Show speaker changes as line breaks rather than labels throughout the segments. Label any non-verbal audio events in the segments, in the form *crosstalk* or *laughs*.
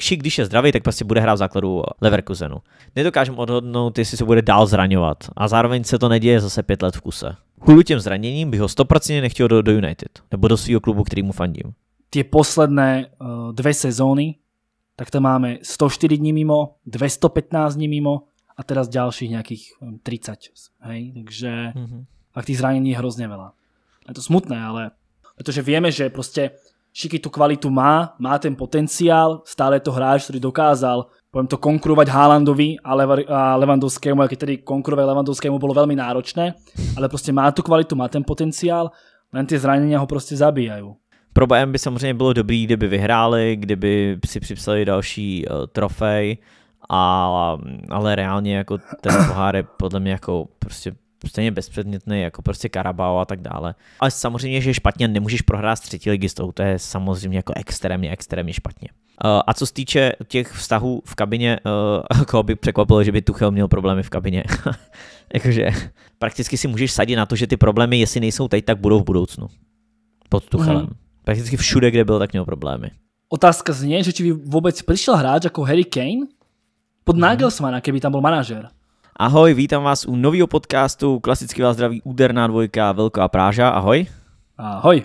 Kši, když je zdravý, tak prostě bude hrát v základu Leverkusenu. Nedokážeme odhodnout, jestli se bude dál zraňovat. A zároveň se to neděje zase pět let v kuse. Kvůli těm zraněním bych ho 100% nechtěl do, do United, nebo do svého klubu, mu fandím.
Ty posledné uh, dvě sezóny, tak to máme 104 dní mimo, 215 dní mimo a teraz dalších nějakých 30. Eh, hej? Takže mm -hmm. fakt těch zranění je hrozně veľa. Je to smutné, ale protože víme, že prostě Šiky tu kvalitu má, má ten potenciál, stále je to hráč, ktorý dokázal poviem to, konkurovať Haalandovi a, Levandovskému, aj tedy konkurovať Levandovskému bolo veľmi náročné, ale prostě má tu kvalitu, má ten potenciál, len ty zranenia ho prostě zabíjajú.
Pro Bayern by samozřejmě bylo dobrý, kdyby vyhráli, kdyby si připsali další eh, trofej, a, ale reálně jako ten pohár je podle mě jako prostě stejně bezpředmětný, jako prostě Karabao a tak dále. Ale samozřejmě, že špatně nemůžeš prohrát s třetí ligistou, to je samozřejmě jako extrémně, extrémně špatně. Eh, a co se týče těch vztahů v kabině, eh, *laughs* koho by překvapilo, že by Tuchel měl problémy v kabině. *laughs* Jakože prakticky si můžeš sadit na to, že ty problémy, jestli nejsou teď, tak budou v budoucnu. Pod Tuchelem. Mm. Prakticky všude, kde byl, tak měl problémy.
Otázka znie, že či by vůbec přišel hráč jako Harry Kane pod mhm. Nagelsmana, keby tam byl manažer.
Ahoj, vítám vás u nového podcastu. Klasicky vás zdraví úderná dvojka Velká Práža. Ahoj. Ahoj.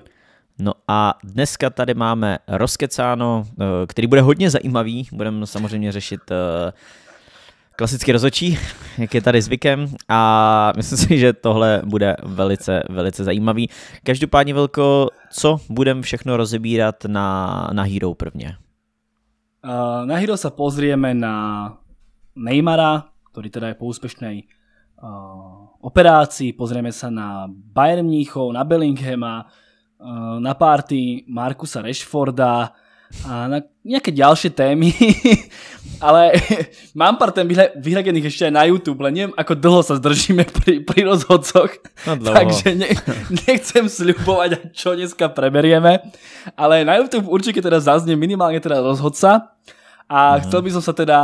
No a dneska tady máme rozkecáno, eh, který bude hodně zajímavý. Budeme samozřejmě řešit eh, klasicky rozočí, *laughs* jak je tady zvykem a myslím si, že tohle bude velice, velice zajímavý. Každopádně Velko, co budeme všechno rozebírat na, na Hero prvně?
Eh, na Hero se pozrieme na Neymara, ktorý teda je po úspešnej uh, eh, operácii, pozrieme sa na Bayern Mníchov, na Bellinghama, uh, na párty Markusa Rashforda a na nejaké ďalšie témy, *laughs* ale *laughs* mám pár tém vyhradených ešte aj na YouTube, ale neviem, ako dlho sa zdržíme pri, pri rozhodcoch, no *laughs* takže ne, nechcem sľubovať, čo dneska preberieme, ale na YouTube určite teda zaznie minimálne teda rozhodca a mhm. chcel by som sa teda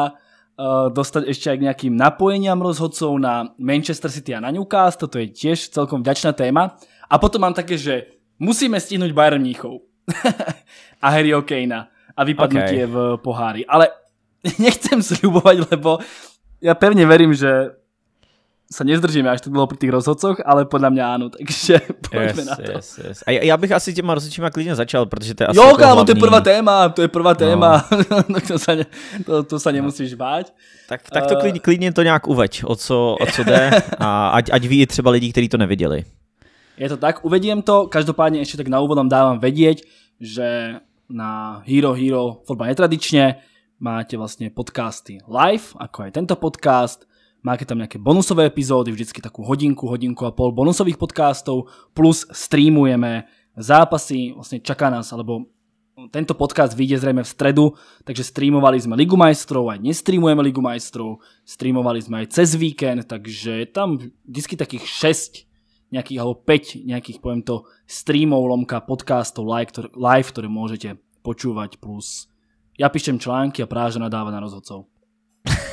Eh, dostať ešte aj k nejakým napojeniam rozhodcov na Manchester City a na Newcastle, to je tiež celkom vďačná téma. A potom mám také, že musíme stihnúť Bayern Mníchov *laughs* a Harry Kanea a vypadnutie okay. v pohári. Ale *laughs* nechcem sľubovať, lebo ja pevne verím, že se nezdržíme až tak dlouho pri tých rozhodcoch, ale podle mě ano, takže *laughs* pojďme yes, na to. Yes, yes. A já
bych asi těma rozhodčíma klidně začal, protože to je asi Jo, jako kámo, hlavný... to je prvá
téma, to je prvá no. téma, no. *laughs* to, se ne, to, to se nemusíš bát. Tak, tak to klidně,
eh. klidně to nějak uveď, o co, o co jde a ať, ať ví i třeba lidi, kteří to neviděli.
Je to tak, uvediem to, každopádně ještě tak na úvodom dávám vědět, že na Hero Hero Fotbal netradičně máte vlastně podcasty live, ako aj tento podcast, máte tam nějaké bonusové epizódy, vždycky takovou hodinku, hodinku a pol bonusových podcastov, plus streamujeme zápasy, vlastně čaká nás, alebo tento podcast vyjde zrejme v stredu, takže streamovali jsme Ligu majstrov, aj nestreamujeme Ligu majstrov, streamovali jsme aj cez víkend, takže je tam vždycky takých 6 nějakých, alebo 5 nějakých, poviem to, streamov, lomka, podcastov, live, ktoré, live, ktoré môžete počúvať, plus ja píšem články a Práža nadáva na rozhodcov. *laughs*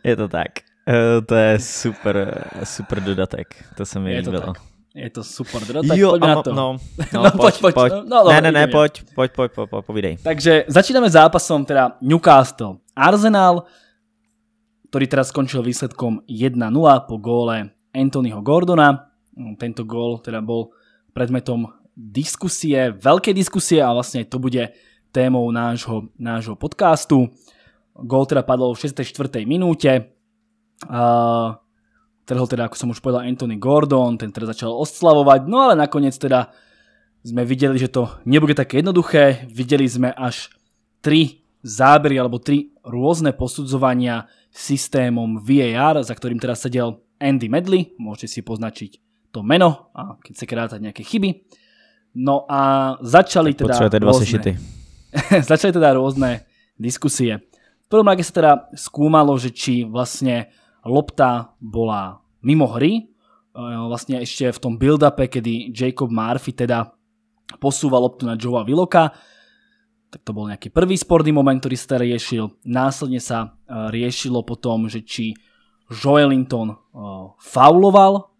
*laughs* je to tak. Eh, to je super, super dodatek, to se mi je líbilo. To tak.
Je to super dodatek, jo, pojď a na to. No, *laughs* no, no pojď, pojď. pojď. No, no, ne, no, ne, ne, pojď, pojď, pojď, pojď, pojď, povídej. Takže začíname zápasom teda Newcastle. Arsenal, ktorý teraz skončil výsledkom 1-0 po góle Anthonyho Gordona. No, tento gól teda bol predmetom diskusie, velké diskusie a vlastne to bude témou nášho, nášho podcastu. Gól teda padol v 64. minúte. Uh, trhol teda, ako som už povedal, Anthony Gordon, ten teda začal oslavovať, no ale nakoniec teda sme videli, že to nebude také jednoduché. Videli sme až tri zábery alebo tri rôzne posudzovania systémom VAR, za ktorým teraz sedel Andy Medley. Môžete si poznačiť to meno a keď sa kráta nejaké chyby. No a začali tak teda rôzne... *laughs* začali teda rôzne diskusie prvom rade sa teda skúmalo, že či vlastne lopta bola mimo hry, eh, vlastne ešte v tom build-upe, kedy Jacob Murphy teda posúval loptu na Joea Willoka, tak to bol nejaký prvý sporný moment, ktorý sa teda riešil. Následne sa eh, riešilo potom, že či Joelinton eh, fauloval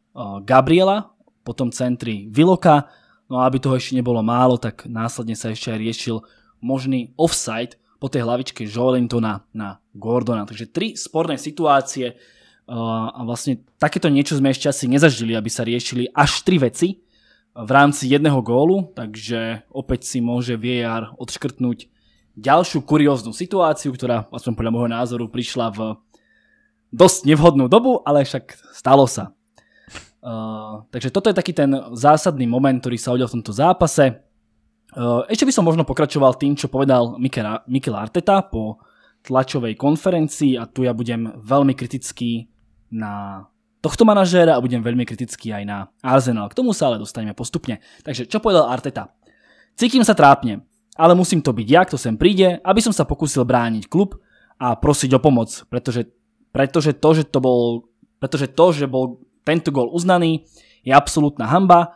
Gabriela, potom centri Viloka, no a aby toho ešte nebolo málo, tak následne sa ešte aj riešil možný offside, po tej hlavičke Joelintona na Gordona. Takže tri sporné situácie uh, a vlastne takéto niečo sme ešte asi nezažili, aby sa riešili až tri veci v rámci jedného gólu, takže opäť si môže VAR odškrtnúť ďalšiu kurióznu situáciu, ktorá aspoň podľa môjho názoru prišla v dosť nevhodnú dobu, ale však stalo sa. Uh, takže toto je taký ten zásadný moment, ktorý sa udial v tomto zápase. Eh, ešte by som možno pokračoval tým, čo povedal Mikel Arteta po tlačovej konferencii a tu ja budem veľmi kritický na tohto manažéra a budem veľmi kritický aj na Arsenal. K tomu sa ale dostaneme postupne. Takže čo povedal Arteta? Cítim sa trápne, ale musím to byť ja, kto sem príde, aby som sa pokúsil brániť klub a prosiť o pomoc, pretože, pretože, to, že to bol, pretože to, že bol tento gol uznaný, je absolútna hamba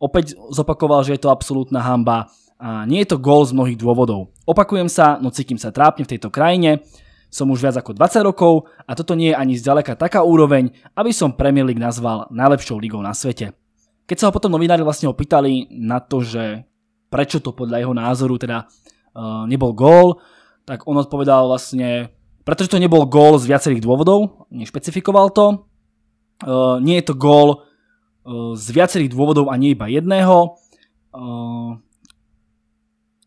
opäť zopakoval, že je to absolútna hamba a nie je to gól z mnohých dôvodov. Opakujem sa, no cítim sa trápne v tejto krajine, som už viac ako 20 rokov a toto nie je ani zďaleka taká úroveň, aby som Premier League nazval najlepšou ligou na svete. Keď sa ho potom novinári vlastne opýtali na to, že prečo to podľa jeho názoru teda eh, nebol gól, tak on odpovedal vlastne, pretože to nebol gól z viacerých dôvodov, nešpecifikoval to, eh, nie je to gól Eh, z viacerých dôvodov a nie iba jedného. Eh,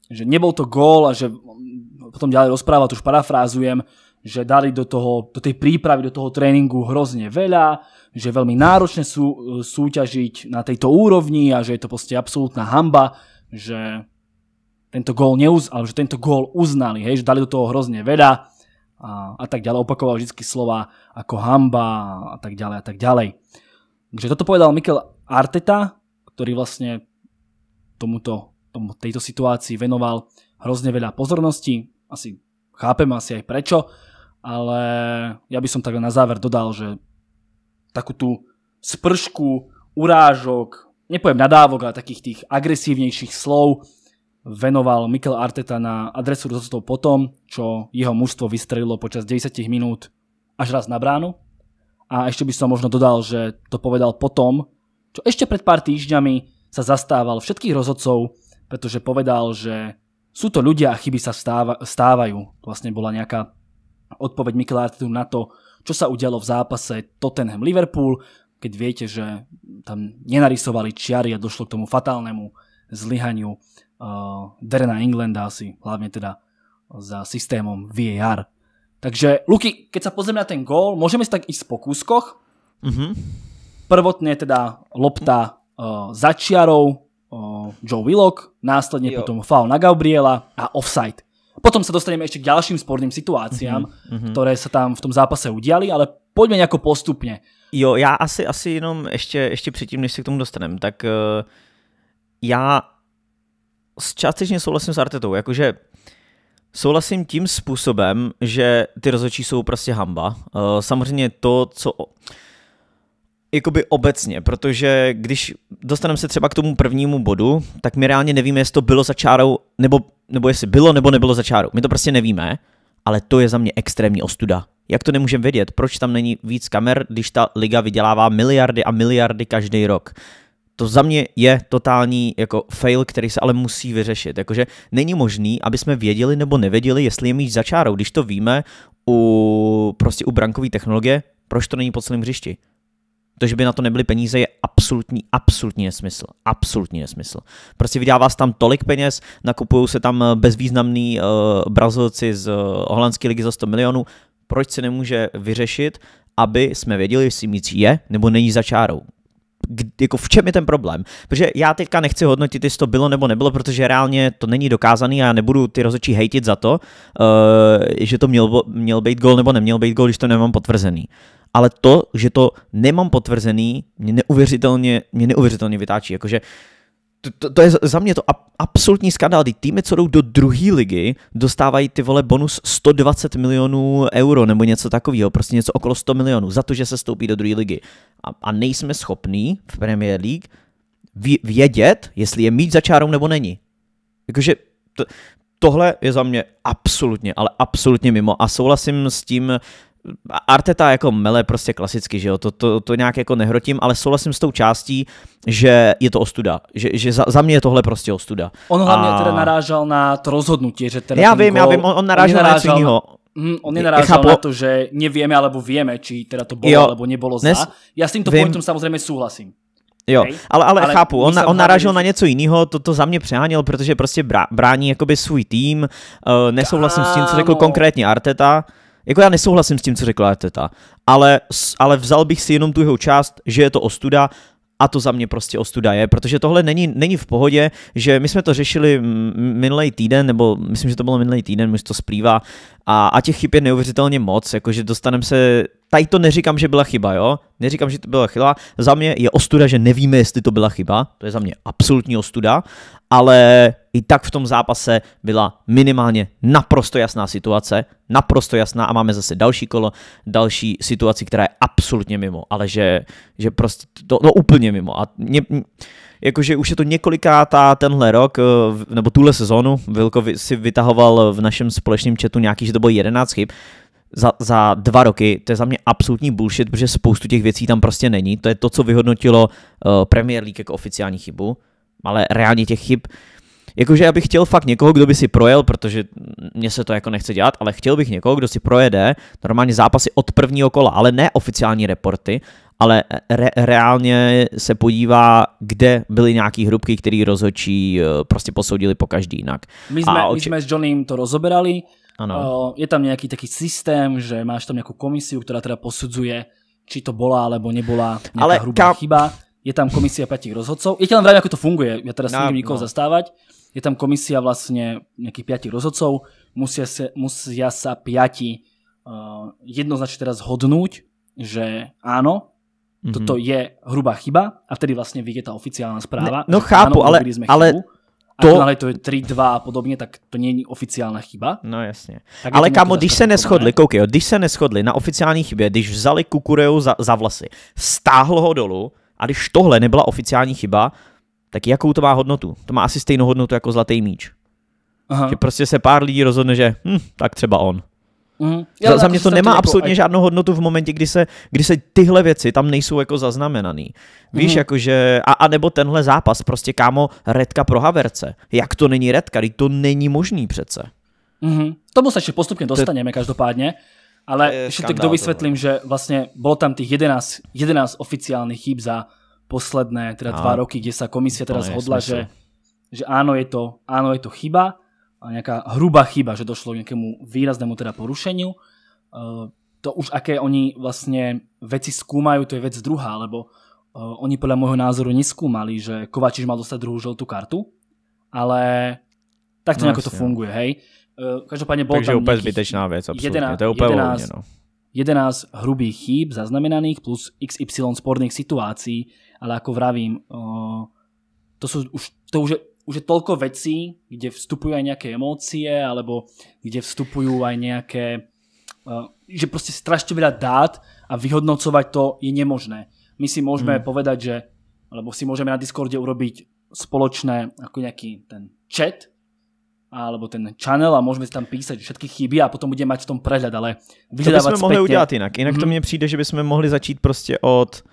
že nebol to gól a že mm, potom ďalej rozpráva, to už parafrázujem, že dali do, toho, do tej prípravy, do toho tréningu hrozne veľa, že veľmi náročne sú, eh, súťažiť na tejto úrovni a že je to proste absolútna hamba, že tento gól, neuz, ale že tento gól uznali, hej, že dali do toho hrozne veľa a, a tak ďalej, opakoval vždy slova ako hamba a tak ďalej a tak ďalej. Takže toto povedal Mikel Arteta, ktorý vlastne tomuto, tomu, tejto situácii venoval hrozne veľa pozornosti. Asi chápem asi aj prečo, ale ja by som tak na záver dodal, že takú tú spršku urážok, nepoviem nadávok, ale takých tých agresívnejších slov venoval Mikel Arteta na adresu rozhodov potom, čo jeho mužstvo vystrelilo počas 10 minút až raz na bránu a ešte by som možno dodal, že to povedal potom, čo ešte pred pár týždňami sa zastával všetkých rozhodcov, pretože povedal, že sú to ľudia a chyby sa stáva, stávajú. Vlastne bola nejaká odpoveď Mikel Artetu na to, čo sa udialo v zápase Tottenham-Liverpool, keď viete, že tam nenarysovali čiary a došlo k tomu fatálnemu zlyhaniu uh, Derena Englanda asi, hlavne teda za systémom VAR. Takže, Luky, keď sa pozrieme na ten gól, môžeme si tak ísť po kúskoch. mm Prvotne teda lopta uh, za čiarou uh, Joe Willock, následne jo. potom foul na Gabriela a offside. Potom sa dostaneme ešte k ďalším sporným situáciám, mm-hmm. ktoré sa tam v tom zápase udiali, ale poďme nejako postupně.
Jo, já asi, asi jenom ještě, ještě předtím, než se k tomu dostanem, tak uh, já částečně souhlasím s Artetou, jakože Souhlasím tím způsobem, že ty rozhodčí jsou prostě hamba. Eh, samozřejmě to, co jakoby obecně, protože když dostaneme se třeba k tomu prvnímu bodu, tak my reálně nevíme, jestli to bylo za čárou, nebo, nebo jestli bylo, nebo nebylo za čárou. My to prostě nevíme, ale to je za mě extrémní ostuda. Jak to nemůžeme vědět? Proč tam není víc kamer, když ta liga vydělává miliardy a miliardy každý rok? to za mě je totální jako fail, který se ale musí vyřešit. Jakože není možný, aby jsme věděli nebo nevěděli, jestli je míč za čárou. Když to víme u, prostě u brankové technologie, proč to není po celém hřišti? To, že by na to nebyly peníze, je absolutní, absolutní nesmysl. Absolutní nesmysl. Prostě vydává se tam tolik peněz, nakupují se tam eh, bezvýznamní uh, eh, Brazilci z uh, holandské ligy za 100 milionů. Proč se nemůže vyřešit, aby jsme věděli, jestli míč je nebo není za čárou? jako v čem je ten problém? Protože já teďka nechci hodnotit, jestli to bylo nebo nebylo, protože reálně to není dokázaný a já nebudu ty rozhodčí hejtit za to, uh, že to měl, měl být gol nebo neměl být gol, když to nemám potvrzený. Ale to, že to nemám potvrzený, mě neuvěřitelně, mě neuvěřitelně vytáčí. Jakože uh, to, to, to je za mě to ab, absolutní skandál. Ty týmy, co jdou do druhé ligy, dostávají ty vole bonus 120 milionů euro nebo něco takového, prostě něco okolo 100 milionů za to, že se stoupí do druhé ligy. A, a nejsme schopní v Premier League vědět, jestli je mít za čárou nebo není. Jakože to, tohle je za mě absolutně, ale absolutně mimo. A souhlasím s tím, Arteta jako mele prostě klasicky, že jo, to, to, to nějak jako nehrotím, ale souhlasím s tou částí, že je to ostuda, že, že za, za mě je tohle prostě ostuda. On hlavně a... teda
narážel na to rozhodnutí, že teda Já vím, gol, já vím, on, on narážel, na něco jiného. Hm, on nenarážal na to, že nevíme, alebo víme, či teda to bylo, alebo nebolo za. Dnes, ja s tímto vím. pointom samozřejmě souhlasím. Jo, okay? ale, ale, ale chápu, on, on narážel na
něco jiného, to, to za mě přeháněl, protože prostě brá, brání jakoby svůj tým, uh, nesouhlasím s tím, co řekl konkrétně Arteta, jako já nesouhlasím s tím, co řekla Arteta, ale, ale vzal bych si jenom tu jeho část, že je to ostuda, a to za mě prostě ostuda je, protože tohle není, není v pohodě, že my jsme to řešili minulý týden, nebo myslím, že to bylo minulý týden, už to splývá, a, a těch chyb je neuvěřitelně moc, jakože dostaneme se, tady to neříkám, že byla chyba, jo, neříkám, že to byla chyba, za mě je ostuda, že nevíme, jestli to byla chyba, to je za mě absolutní ostuda, ale i tak v tom zápase byla minimálně naprosto jasná situace, naprosto jasná a máme zase další kolo, další situaci, která je absolutně mimo, ale že, že prostě to, no úplně mimo a mě, jakože už je to několikátá tenhle rok, eh, nebo tuhle sezónu, Vilko si vytahoval v našem společném chatu nějaký, že to bylo 11 chyb, za, za dva roky, to je za mě absolutní bullshit, protože spoustu těch věcí tam prostě není. To je to, co vyhodnotilo uh, Premier League jako oficiální chybu, ale reálně těch chyb, uh, Jakože já bych chtěl fakt někoho, kdo by si projel, protože mně se to jako nechce dělat, ale chtěl bych někoho, kdo si projede normálně zápasy od prvního kola, ale ne oficiální reporty, ale e, re- reálně se podívá, kde byly nějaké hrubky, které rozhodčí e, prostě posoudili po každý jinak. My jsme, oči... my
jsme s Johnnym to rozoberali, ano. E, je tam nějaký taký systém, že máš tam nějakou komisiu, která teda posudzuje či to bola alebo nebola nějaká ale hrubá ka... chyba je tam komisia piatich rozhodcov. Ja ti len ako to funguje. Ja teraz no, nikoho no. zastávať. Je tam komisia vlastne nejakých piatich rozhodcov. Musia sa, musia sa piati uh, jednoznačne teraz hodnúť, že áno, Mm -hmm. Toto je hrubá chyba a vtedy vlastně vyjde ta oficiální správa. No chápu, ano, ale, Sme ale to... Ale to je 3-2 a podobně, tak to není oficiální chyba.
No jasne. Tak ale kámo, když se neschodli, koukej, když se neschodli na oficiální chybě, když vzali Kukureu za, za vlasy, stáhl ho dolu. A když tohle nebyla oficiální chyba, tak jakou to má hodnotu? To má asi stejnou hodnotu jako zlatý míč. Aha. Že prostě se pár lidí rozhodne, že hm, tak třeba on. Mm. Já, za, za mě to nemá jako absolutně aj... žádnou hodnotu v momentě, kdy se, kdy se tyhle věci tam nejsou jako zaznamenaný. Víš, mm. jakože, a, a nebo tenhle zápas, prostě kámo, redka pro Haverce. Jak to není redka? To není možný přece.
Mm-hmm. Tomu se ještě postupně dostaneme každopádně. Ale je ešte tak dovysvetlím, že vlastne bolo tam tých 11, 11 oficiálnych chýb za posledné teda a, roky, kde sa komisia teraz hodla, že, že áno, je to, áno, je to chyba, nejaká hrubá chyba, že došlo k nejakému výraznému teda porušeniu. Uh, eh, to už aké oni vlastne veci skúmajú, to je vec druhá, lebo uh, oni podľa môjho názoru neskúmali, že Kovačiš mal dostať druhú žltú kartu, ale takto no, nejako to no. funguje, hej. Eh, každopádně bylo Takže tam úplně zbytečná věc, absolutně. Jedená, to je úplně jedená, volně, no. 11 hrubých chýb zaznamenaných plus XY sporných situací, ale jako vravím, eh, to, sú už, to už, je, už je toľko vecí, kde vstupujú aj nejaké emócie, alebo kde vstupujú aj nejaké, eh, že prostě strašne veľa dát a vyhodnocovať to je nemožné. My si môžeme hmm. povedať, že, alebo si môžeme na Discorde urobiť spoločné, ako nejaký ten chat, alebo ten channel a můžeme si tam písať všetky chyby a potom budeme mať v tom prehľad, ale vyhledávat To sme mohli udělat inak inak mm-hmm. to mne
přijde, že by sme mohli začít prostě od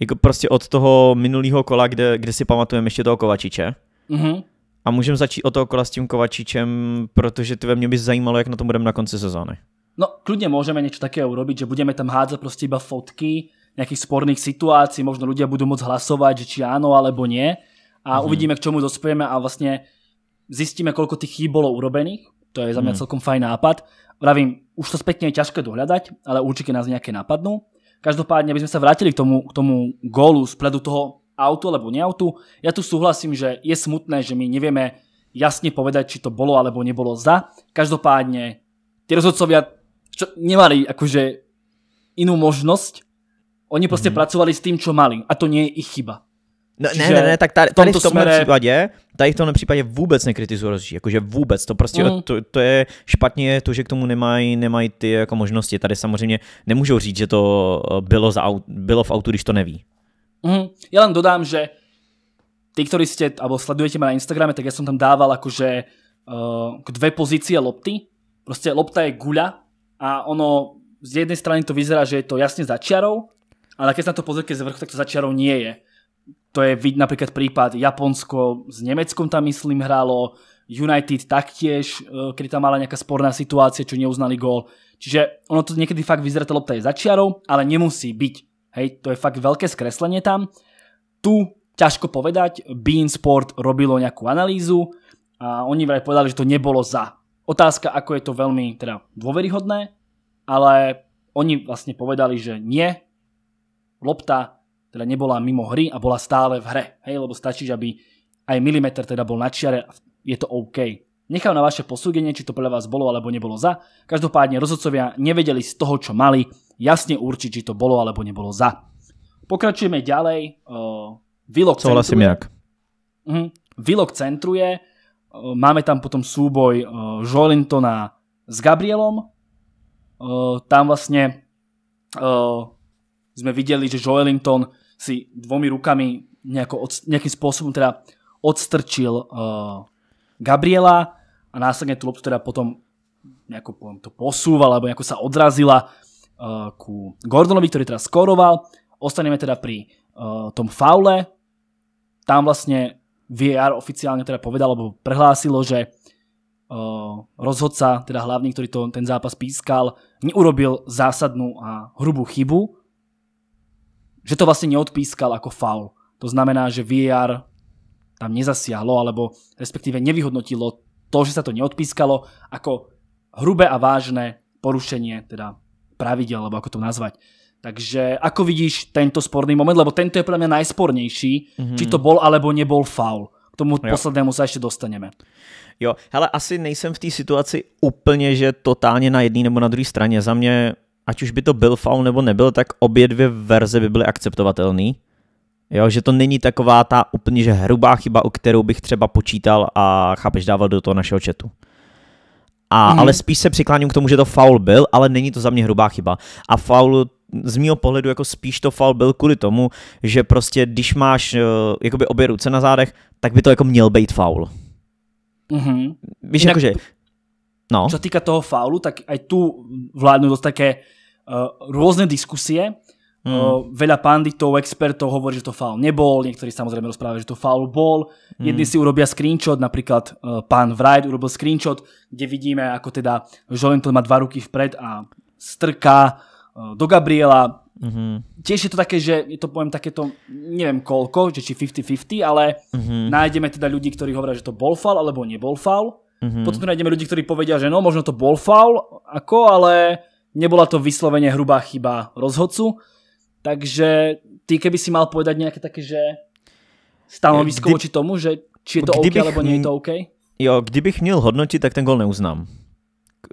jako prostě od toho minulého kola, kde, kde si pamatujeme ještě toho Kovačiče. Mm-hmm. A můžeme začít od toho kola s tím Kovačičem, protože ty ve mě by zajímalo, jak na tom budeme na konci sezóny.
No, klidně můžeme něco také urobiť, že budeme tam hádzať prostě iba fotky nějakých sporných situací, možno ľudia budú môcť hlasovať, že či áno alebo nie. A mm-hmm. uvidíme, k čemu dospějeme a vlastně zistíme, koľko tých chýb bolo urobených, to je za mňa hmm. celkom fajn nápad. Vravím, už to spätne je ťažké dohľadať, ale určite nás nejaké napadnú. Každopádne, aby sme sa vrátili k tomu, k tomu gólu z pledu toho autu alebo neautu, ja tu súhlasím, že je smutné, že my nevieme jasne povedať, či to bolo alebo nebolo za. Každopádne, tie rozhodcovia čo, nemali akože inú možnosť, oni prostě mm. pracovali s tým, čo mali a to nie je ich chyba. No, ne, ne, ne, tak tady, tady v tomhle smere...
případě, tady v tomhle případě vůbec nekritizuju rozdíl, jakože vůbec, to prostě, mm. to, to, je špatně to, že k tomu nemají, nemají ty jako možnosti, tady samozřejmě nemůžou říct, že to eh, bylo, za, bylo v autu, když to neví.
Mm. Já len dodám, že ty, kteří jste, alebo sledujete mě na Instagrame, tak já jsem tam dával jakože eh, k dve pozície lopty. Prostě lopta je guľa a ono z jednej strany to vyzerá, že je to jasne za čiarou, ale keď sa na to pozrieť z vrchu, tak to za čiarou nie je to je napríklad prípad Japonsko s Nemeckom tam myslím hrálo, United taktiež, eh, kedy tam mala nejaká sporná situácia, čo neuznali gól. Čiže ono to niekedy fakt vyzerá, tá lopta je za čiarou, ale nemusí byť. Hej, to je fakt veľké skreslenie tam. Tu ťažko povedať, Bean Sport robilo nejakú analýzu a oni vraj povedali, že to nebolo za. Otázka, ako je to veľmi teda dôveryhodné, ale oni vlastne povedali, že nie, lopta teda nebola mimo hry a bola stále v hre. Hej, lebo stačí, aby aj milimeter teda bol na čiare, je to OK. Nechám na vaše posúdenie, či to pre vás bolo alebo nebolo za. Každopádne rozhodcovia nevedeli z toho, čo mali, jasne určiť, či to bolo alebo nebolo za. Pokračujeme ďalej. Vylok centruje. Souhlasím jak. Mhm. Vilok centruje. máme tam potom súboj uh, Jolintona s Gabrielom. tam vlastne sme videli, že Joelinton si dvomi rukami od, nejakým spôsobom teda odstrčil uh, Gabriela a následne tú loptu teda potom nejako poviem, to posúval alebo nejako sa odrazila uh, ku Gordonovi, ktorý teda skoroval. Ostaneme teda pri uh, tom faule. Tam vlastne VR oficiálne teda povedal, alebo prehlásilo, že uh, rozhodca, teda hlavný, ktorý to, ten zápas pískal, neurobil zásadnú a hrubú chybu, že to vlastne neodpískal ako faul. To znamená, že VAR tam nezasiahlo, alebo respektíve nevyhodnotilo to, že sa to neodpískalo ako hrubé a vážne porušenie teda pravidel, alebo ako to nazvať. Takže ako vidíš tento sporný moment, lebo tento je pre mňa najspornejší, mm -hmm. či to bol alebo nebol faul.
K tomu jo. poslednému sa ešte dostaneme. Jo, hele, asi nejsem v té situaci úplně, že totálně na jedné nebo na druhé straně. Za mě ať už by to byl faul nebo nebyl, tak obě dvě verze by byly akceptovatelné. Jo, že to není taková ta úplně že hrubá chyba, o kterou bych třeba počítal a chápeš dával do toho našeho chatu. A, mm. Ale spíš se přikláním k tomu, že to faul byl, ale není to za mě hrubá chyba. A faul z mýho pohledu jako spíš to faul byl kvůli tomu, že prostě když máš uh, jakoby obě ruce na zádech, tak by to jako měl být faul. Mm-hmm. Víš, Jinak... jakože No. Čo týka
toho faulu, tak aj tu vládnu dosť také uh, rôzne diskusie. Mm. Uh, veľa panditov, expertov hovorí, že to faul nebol, niektorí samozrejme rozprávajú, že to faul bol. Mm. Jedni si urobia screenshot, napríklad uh, pán Wright urobil screenshot, kde vidíme, ako teda Jolenton má dva ruky vpred a strká uh, do Gabriela. Mm-hmm. Tiež je to také, že je to poviem takéto, neviem koľko, že či 50-50, ale mm-hmm. nájdeme teda ľudí, ktorí hovoria, že to bol faul alebo nebol faul. Mm-hmm. Potom tu najdeme ľudí, ktorí povedia, že no, možno to bol faul, ako, ale nebola to vyslovene hrubá chyba rozhodcu. Takže ty, keby si mal povedať nejaké také, že stanovisko Kdy... oči tomu, že či je to kdybych... OK, alebo nie je to OK?
Jo, kdybych měl hodnotit, tak ten gol neuznám.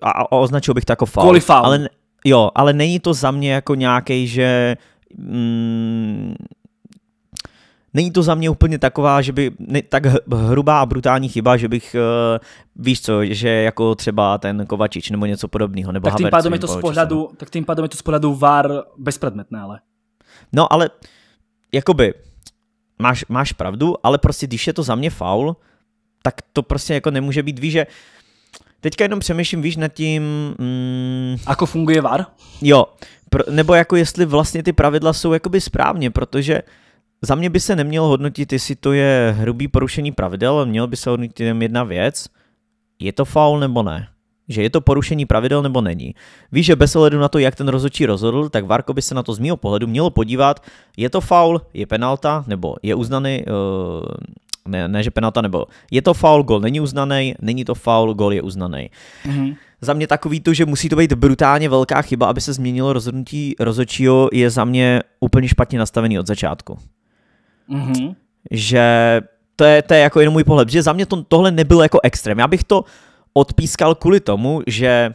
A, a označil bych to jako faul. Kvůli faul. Ale, jo, ale není to za mě jako nějaký, že mm, Není to za mě úplně taková, že by ne, tak hrubá a brutální chyba, že bych, uh, víš co, že jako třeba ten Kovačič nebo něco podobného. Nebo tak, tím pádem je to z pohledu,
tak tím pádem je to z pohledu VAR bezpredmetné, ale.
No ale, jakoby, máš, máš pravdu, ale prostě když je to za mě faul, tak to prostě jako nemůže být, víš, že teďka jenom přemýšlím, víš, nad tím... Mm, Ako funguje VAR? Jo, pro, nebo jako jestli vlastně ty pravidla jsou jakoby správně, protože uh, za mě by se nemělo hodnotit, jestli to je hrubý porušení pravidel, mělo by se hodnotit jen jedna věc, je to faul nebo ne. Že je to porušení pravidel nebo není. Víš, že bez ohledu na to, jak ten rozhodčí rozhodl, tak Varko by se na to z mého pohledu mělo podívat, je to faul, je penalta, nebo je uznaný, uh, ne, ne, že penalta, nebo je to faul, gol není uznaný, není to faul, gol je uznaný. Mm-hmm. Za mě takový to, že musí to být brutálně velká chyba, aby se změnilo rozhodnutí rozhodčího, je za mě úplně špatně nastavený od začátku. Mm-hmm. Že to je, to je jako jenom můj pohled, že za mě to, tohle nebylo jako extrém. Já bych to odpískal kvůli tomu, že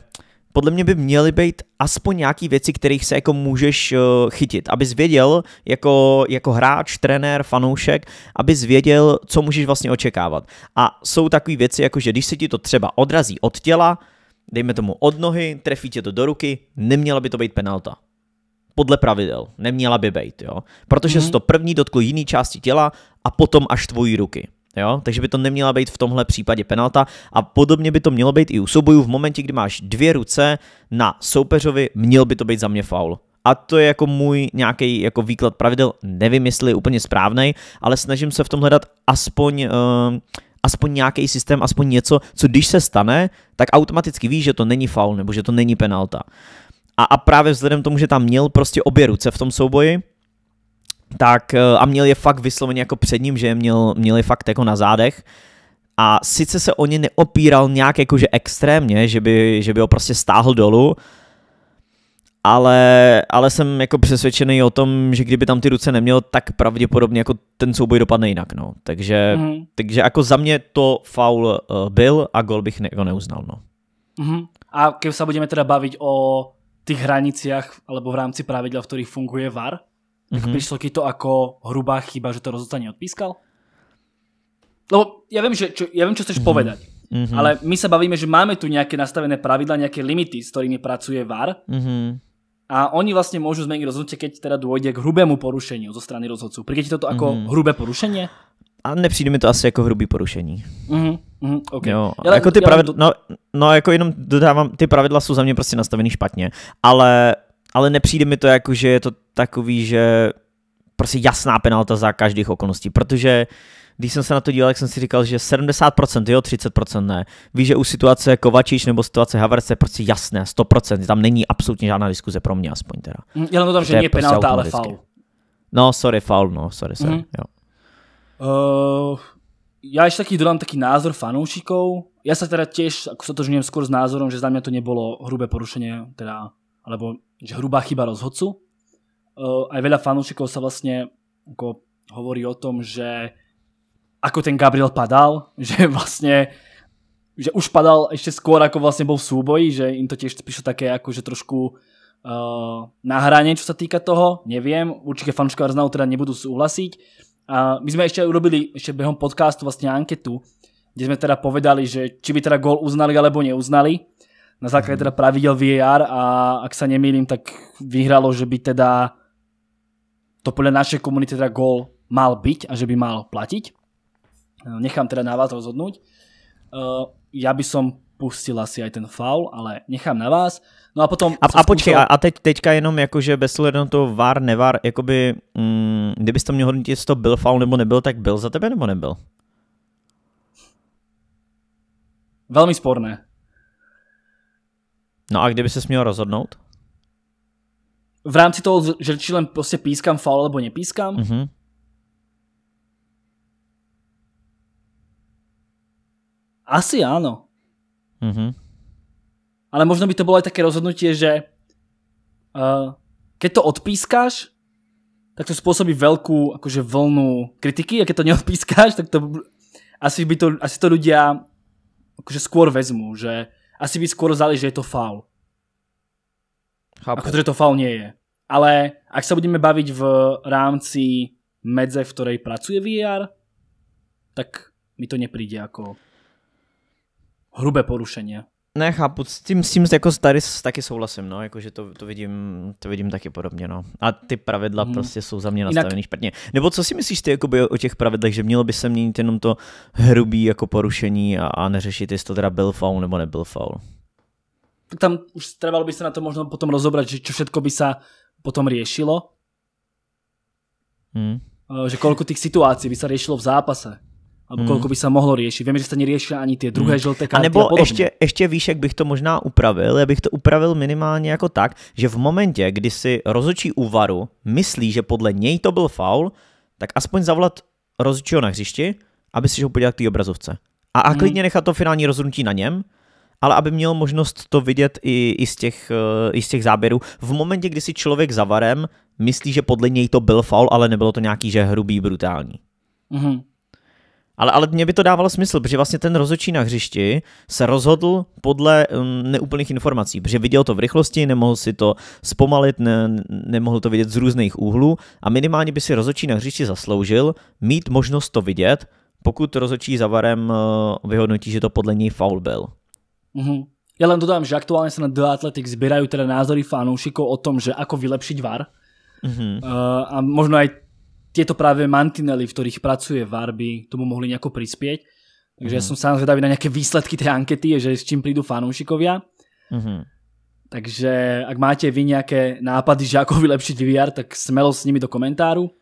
podle mě by měly být aspoň nějaký věci, kterých se jako můžeš uh, chytit, abys věděl jako, jako hráč, trenér, fanoušek, abys věděl, co můžeš vlastně očekávat. A jsou takové věci, jako že když se ti to třeba odrazí od těla, dejme tomu od nohy, trefí tě to do ruky, neměla by to být penalta podle pravidel. Neměla by být, jo. Protože mm-hmm. se to první dotklo jiný části těla a potom až tvojí ruky. Jo? Takže by to neměla být v tomhle případě penalta a podobně by to mělo být i u soubojů. V momentě, kdy máš dvě ruce na soupeřovi, měl by to být za mě faul. A to je jako můj nějaký jako výklad pravidel, nevím, jestli je úplně správný, ale snažím se v tom hledat aspoň, uh, aspoň nějaký systém, aspoň něco, co když se stane, tak automaticky víš, že to není faul nebo že to není penalta a, a právě vzhledem tomu, že tam měl prostě obě ruce v tom souboji, tak eh, a měl je fakt vysloveně jako před ním, že je měl, měl je fakt jako na zádech, a sice se o ně neopíral nějak jakože extrémně, že by, že by ho prostě stáhl dolů, ale, ale jsem jako přesvědčený o tom, že kdyby tam ty ruce neměl, tak pravděpodobně jako ten souboj dopadne jinak, no. Takže, mm. takže jako za mě to faul uh, byl a gol bych ne, jako neuznal, no. Mm.
A když se budeme teda bavit o tých hraniciach alebo v rámci pravidla, v ktorých funguje VAR, mm-hmm. prišlo ti to ako hrubá chyba, že to rozhodca neodpískal? Lebo no, ja viem, že, čo, ja viem, čo chceš mm-hmm. povedať, mm-hmm. ale my sa bavíme, že máme tu nejaké nastavené pravidla, nejaké limity, s ktorými pracuje VAR mm-hmm. a oni vlastne môžu zmeniť rozhodnutie, keď teda dôjde k hrubému porušeniu zo strany rozhodcu. Príde ti toto ako mm-hmm.
hrubé porušenie? a nepřijde mi to asi jako hrubý porušení.
Mm-hmm. okay. jo, já, jako ty já, pravidla,
no, no jako jenom dodávám, ty pravidla jsou za mě prostě nastavený špatně, ale, ale nepřijde mi to jako, že je to takový, že prostě jasná penalta za každých okolností, protože když jsem se na to díval, tak jsem si říkal, že 70% jo, 30% ne. Víš, že u situace Kovačič nebo situace Havertz je prostě jasné, 100%, tam není absolutně žádná diskuze pro mě aspoň teda. Mhm, já to tam, že, že je prostě penalta, prostě ale faul. No, sorry, faul, no, sorry, sorry, mm. jo.
Uh, eh, ja ešte taký dodám taký názor fanúšikov. Ja sa teda tiež ako žením skôr s názorom, že za mňa to nebolo hrubé porušenie, teda, alebo že hrubá chyba rozhodcu. Uh, eh, aj veľa fanúšikov sa vlastne ako hovorí o tom, že ako ten Gabriel padal, *laughs* že vlastne že už padal ešte skôr, ako vlastne bol v súboji, že im to tiež píšu také že trošku uh, na hrane, čo sa týka toho, neviem, určite fanúška Arsenalu teda nebudú súhlasiť, a my sme ešte urobili ešte behom podcastu vlastne anketu, kde sme teda povedali, že či by teda gól uznali alebo neuznali. Na základe mhm. teda pravidel VAR a ak sa nemýlim, tak vyhralo, že by teda to podľa našej komunity teda gól mal byť a že by mal platiť. Nechám teda na vás rozhodnúť. E, ja by som pustil asi aj ten faul, ale nechám na vás. No a potom... A, a počkej, a, a
teď, teďka jenom jakože bez ohledu na to VAR, nevar, jakoby, mm, kdybyste to měl hodnotit, jestli to byl faul nebo nebyl, tak byl za tebe nebo nebyl?
Velmi sporné.
No a kdyby se měl rozhodnout?
V rámci toho, že len prostě pískám faul nebo nepískám? Mm-hmm. Asi ano. Mm-hmm. Ale možno by to bolo aj také rozhodnutie, že uh, keď to odpískáš, tak to spôsobí veľkú akože vlnu kritiky a keď to neodpískáš, tak to asi, by to, asi to ľudia akože skôr vezmu, že asi by skôr vzali, že je to faul. Chápu. Ako to faul nie je. Ale ak sa budeme baviť v rámci medze, v ktorej pracuje VR, tak mi to nepríde ako hrubé porušení.
Nechápu, s tím, s tím jako tady taky souhlasím, no, jakože to, to, vidím, to vidím taky podobně, no. A ty pravidla hmm. prostě jsou za mě nastavený Jinak... špatně. Nebo co si myslíš ty jakoby, o těch pravidlech, že mělo by se měnit jenom to hrubý jako porušení a, a neřešit, jestli to teda byl faul nebo nebyl faul?
Tam už trvalo by se na to možno potom rozobrat, že čo všetko by se potom riešilo. Hmm. Eh, že koľko těch situací by se riešilo v zápase Alebo koľko hmm.
by sa mohlo riešiť. Vieme, že sa neriešia ani tie druhé hmm. žlté karty. A nebo a ještě, ještě víš, jak bych to možná upravil. Já bych to upravil minimálně jako tak, že v momentě, kdy si rozhodčí úvaru myslí, že podle něj to byl faul, tak aspoň zavolat rozhodčího na hřišti, aby si ho podělal k té obrazovce. A, a hmm. klidně nechat to finální rozhodnutí na něm, ale aby měl možnost to vidět i, i, z těch, eh, i z těch záběrů. V momentě, kdy si člověk zavarem myslí, že podle něj to byl faul, ale nebylo to nějaký, že hrubý, brutální. Mm-hmm. Ale, ale mě by to dávalo smysl, protože vlastně ten rozhodčí na hřišti se rozhodl podle mm, neúplných informací, protože viděl to v rychlosti, nemohl si to zpomalit, ne, nemohl to vidět z různých úhlů a minimálně by si rozhodčí na hřišti zasloužil mít možnost to vidět, pokud rozhodčí za varem eh, vyhodnotí, že to podle něj faul byl.
Mm-hmm. Já jen dodám, že aktuálně se na The Athletic sbírají teda názory fanoušiků o tom, že ako vylepšit VAR. Mm-hmm. Uh, a možno aj tieto práve mantinely, v ktorých pracuje Varby, tomu mohli nejako prispieť. Takže mm. ja mhm. som sám zvedavý na nejaké výsledky tej ankety, že s čím prídu fanúšikovia. Mm-hmm. Takže ak máte vy nejaké nápady, že ako vylepšiť VR, tak smelo s nimi do komentáru.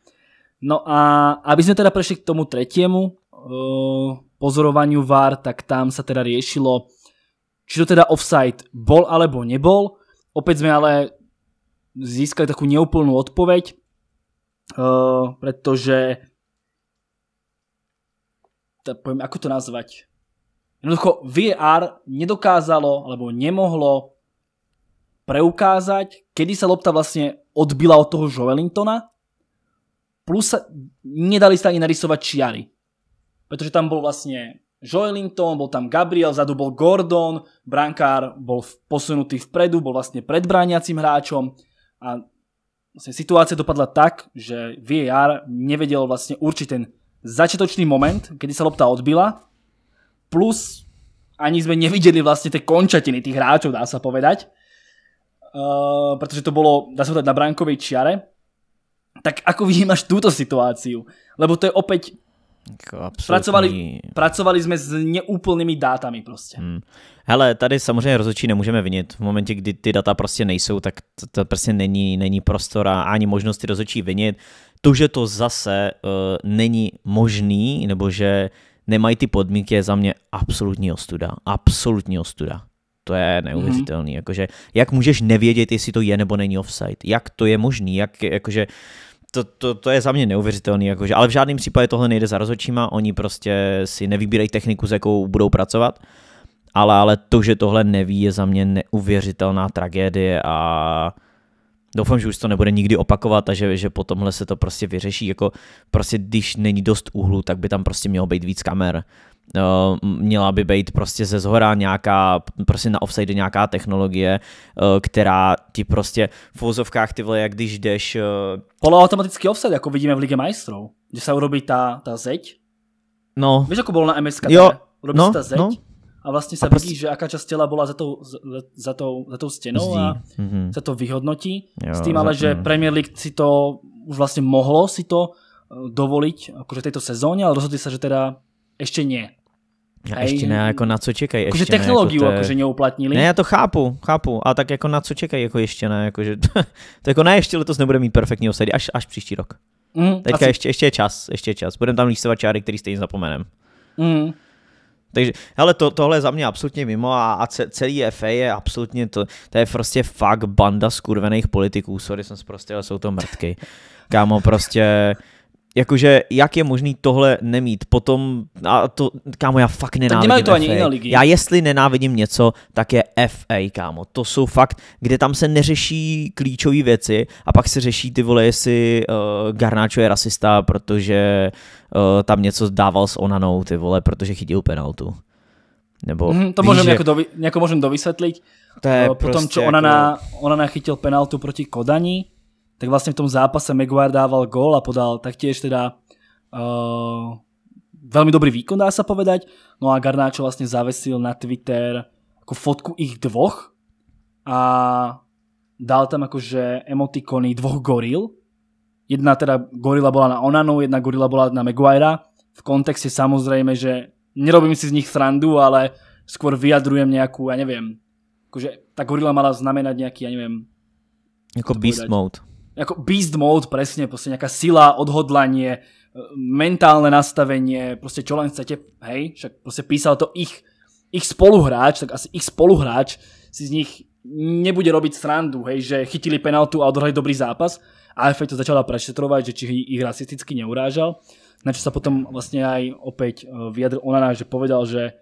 No a aby sme teda prešli k tomu tretiemu uh, pozorovaniu VAR, tak tam sa teda riešilo, či to teda offside bol alebo nebol. Opäť sme ale získali takú neúplnú odpoveď. Uh, eh, pretože to poviem, ako to nazvať. Jednoducho VR nedokázalo alebo nemohlo preukázať, kedy sa lopta vlastne odbila od toho Jovelintona, plus sa nedali sa ani narysovať čiary. Pretože tam bol vlastne Joelinton, bol tam Gabriel, vzadu bol Gordon, brankár bol posunutý vpredu, bol vlastne pred brániacim hráčom a vlastne situácia dopadla tak, že VAR nevedel vlastne určiť ten začiatočný moment, kedy sa lopta odbila, plus ani sme nevideli vlastne tie končatiny tých hráčov, dá sa povedať, uh, eh, pretože to bolo, dá sa povedať, na brankovej čiare. Tak ako vnímaš túto situáciu? Lebo to je opäť
jako absolutní... pracovali,
pracovali jsme s neúplnými dátami prostě.
Hmm. Hele, tady samozřejmě rozhodčí nemůžeme vinit. V momentě, kdy ty data prostě nejsou, tak to, to prostě není, není prostor a ani možnosti rozhodčí vinit. To, že to zase uh, není možný, nebo že nemají ty podmínky, je za mě absolutní ostuda. Absolutní ostuda. To je mhm. neuvěřitelný. Mm-hmm. Jakože, jak můžeš nevědět, jestli to je nebo není offside? Jak to je možný? Jak, jakože, uh, to, to, to je za mě neuvěřitelný, jakože, ale v žádném případě tohle nejde za rozhodčíma, oni prostě si nevybírají techniku, s jakou budou pracovat, ale, ale to, že tohle neví, je za mě neuvěřitelná tragédie a doufám, že už to nebude nikdy opakovat a že, že po tomhle se to prostě vyřeší, jako prostě když není dost úhlu, tak by tam prostě mělo být víc kamer Eh, měla by být prostě ze zhora nějaká, prostě na offside nějaká technologie, eh, která ti prostě v úzovkách ty vole, jak když jdeš... Eh, Poloautomatický offside, jako vidíme v Ligue Majstrů, kde se urobí ta, ta zeď. No. Víš, jako
bylo na MSK? Jo. Urobí no, se ta zeď. No. A vlastně se prostě... vidí, že jaká část těla byla za tou, za tou, za tou stěnou Zdí. a mm-hmm. se to vyhodnotí. Jo, S tím ale, že Premier League si to už vlastně mohlo si to dovolit, akože této sezóně, ale rozhodli se, že teda ještě nie. A ještě ne, jako na co čekají? Ještě jako jakože technologii jako mě uplatnili. Ne, já
to chápu, chápu. A tak jako na co čekají, jako ještě ne, jakože, *laughs* to jako ne, ještě letos nebude mít perfektní osady, až, až příští rok. Mm, Teďka asi... ještě, ještě je čas, ještě je čas. Budeme tam lístovat čáry, který stejně zapomenem. Mm. Takže, hele, to, tohle je za mě absolutně mimo a, a celý FA je absolutně, to, to je prostě fakt banda skurvených politiků, sorry, jsem zprostil, ale jsou to mrtky. Kámo, prostě, Jakože, jak je možný tohle nemít? Potom, a to, kámo, já fakt nenávidím tak to FA. ani jiné ligy. Já jestli nenávidím něco, tak je FA, kámo. To jsou fakt, kde tam se neřeší klíčové věci a pak se řeší ty vole, jestli uh, Garnáčo je rasista, protože uh, tam něco dával s Onanou, ty vole, protože chytil penaltu. Nebo mm, to můžeme jako,
dovi, jako můžem dovysvětlit. To je eh, Potom, prostě čo Onana, jako... Onana chytil penaltu proti Kodani, tak vlastne v tom zápase Maguire dával gól a podal taktiež teda uh, eh, veľmi dobrý výkon, dá sa povedať. No a Garnáčo vlastne zavesil na Twitter ako fotku ich dvoch a dal tam akože emotikony dvoch goril. Jedna teda gorila bola na Onanu, jedna gorila bola na Maguire. V kontexte samozrejme, že nerobím si z nich srandu, ale skôr vyjadrujem nejakú, ja neviem, akože tá gorila mala znamenať nejaký, ja neviem,
jako beast mode
ako beast mode, presne, proste nejaká sila, odhodlanie, e, mentálne nastavenie, proste čo len chcete, hej, však proste písal to ich, ich spoluhráč, tak asi ich spoluhráč si z nich nebude robiť srandu, hej, že chytili penaltu a odhrali dobrý zápas. efekt to začala prešetrovať, že či ich rasisticky neurážal. Na čo sa potom vlastne aj opäť e, vyjadril Onana, že povedal, že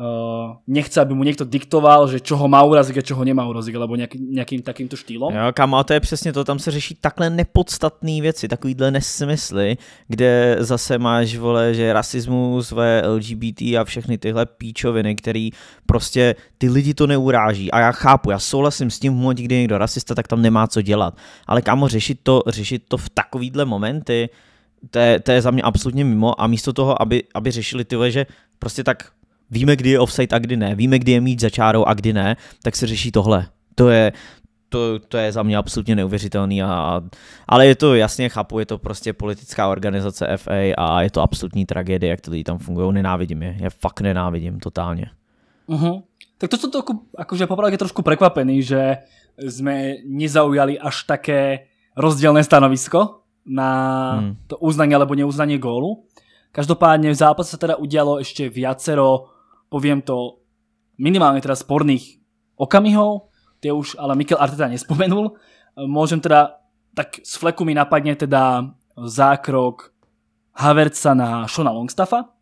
Uh, nechce, aby mu někdo diktoval, že čoho má urazit a čoho nemá urazit, alebo nějakým takýmto štýlom. Jo,
kam, a to je přesně to, tam se řeší takhle nepodstatné věci, takovýhle nesmysly, kde zase máš, vole, že rasismus, ve LGBT a všechny tyhle píčoviny, který prostě ty lidi to neuráží. A já chápu, já souhlasím s tím v momentě, kdy je někdo rasista, tak tam nemá co dělat. Ale kámo, řešit to, řešit to v takovýhle momenty, to je, to je za mě absolutně mimo a místo toho, aby, aby řešili ty, že prostě tak víme, kdy je offside a kdy ne, víme, kdy je mít začárou a kdy ne, tak se řeší tohle. To je, to, to je za mě absolutně neuvěřitelný, a, a, ale je to, jasně chápu, je to prostě politická organizace FA a je to absolutní tragédie, jak to lidi tam fungují, nenávidím je, je fakt nenávidím totálně.
Uh-huh. Tak to jsem to akože je trošku překvapený, že jsme nezaujali až také
rozdělné stanovisko
na hmm. to uznání alebo neuznání gólu. Každopádne v zápase sa teda udialo ešte viacero poviem to, minimálne teda sporných okamihov, tie už ale Mikel Arteta nespomenul. Môžem teda, tak z fleku mi napadne teda zákrok Havertza na Shona Longstaffa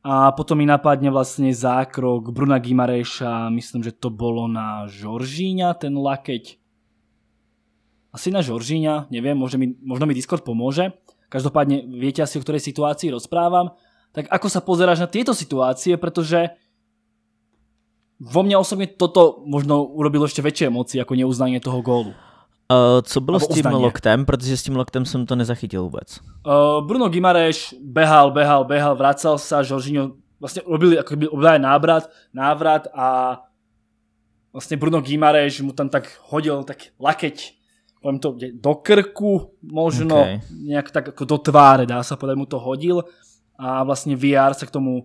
a potom mi napadne vlastne zákrok Bruna Gimareša, myslím, že to bolo na Žoržíňa, ten lakeť. Asi na Žoržíňa, neviem, možno mi, možno mi Discord pomôže. Každopádne viete asi, o ktorej situácii rozprávam tak ako sa pozeráš na tieto situácie, pretože vo mně osobně toto možno urobilo ještě větší emoci, jako neuznání toho gólu.
Uh, co bylo s tím uznanie. loktem, protože s tím loktem jsem to nezachytil vůbec.
Uh, Bruno Gimareš behal, behal, behal, vracal se, Jorginho vlastně robili jako by návrat, návrat a vlastně Bruno Gimareš mu tam tak hodil tak lakeť poviem to, do krku možno, okay. nějak tak jako do tváře, dá se podle mu to hodil a vlastne VR sa k tomu eh,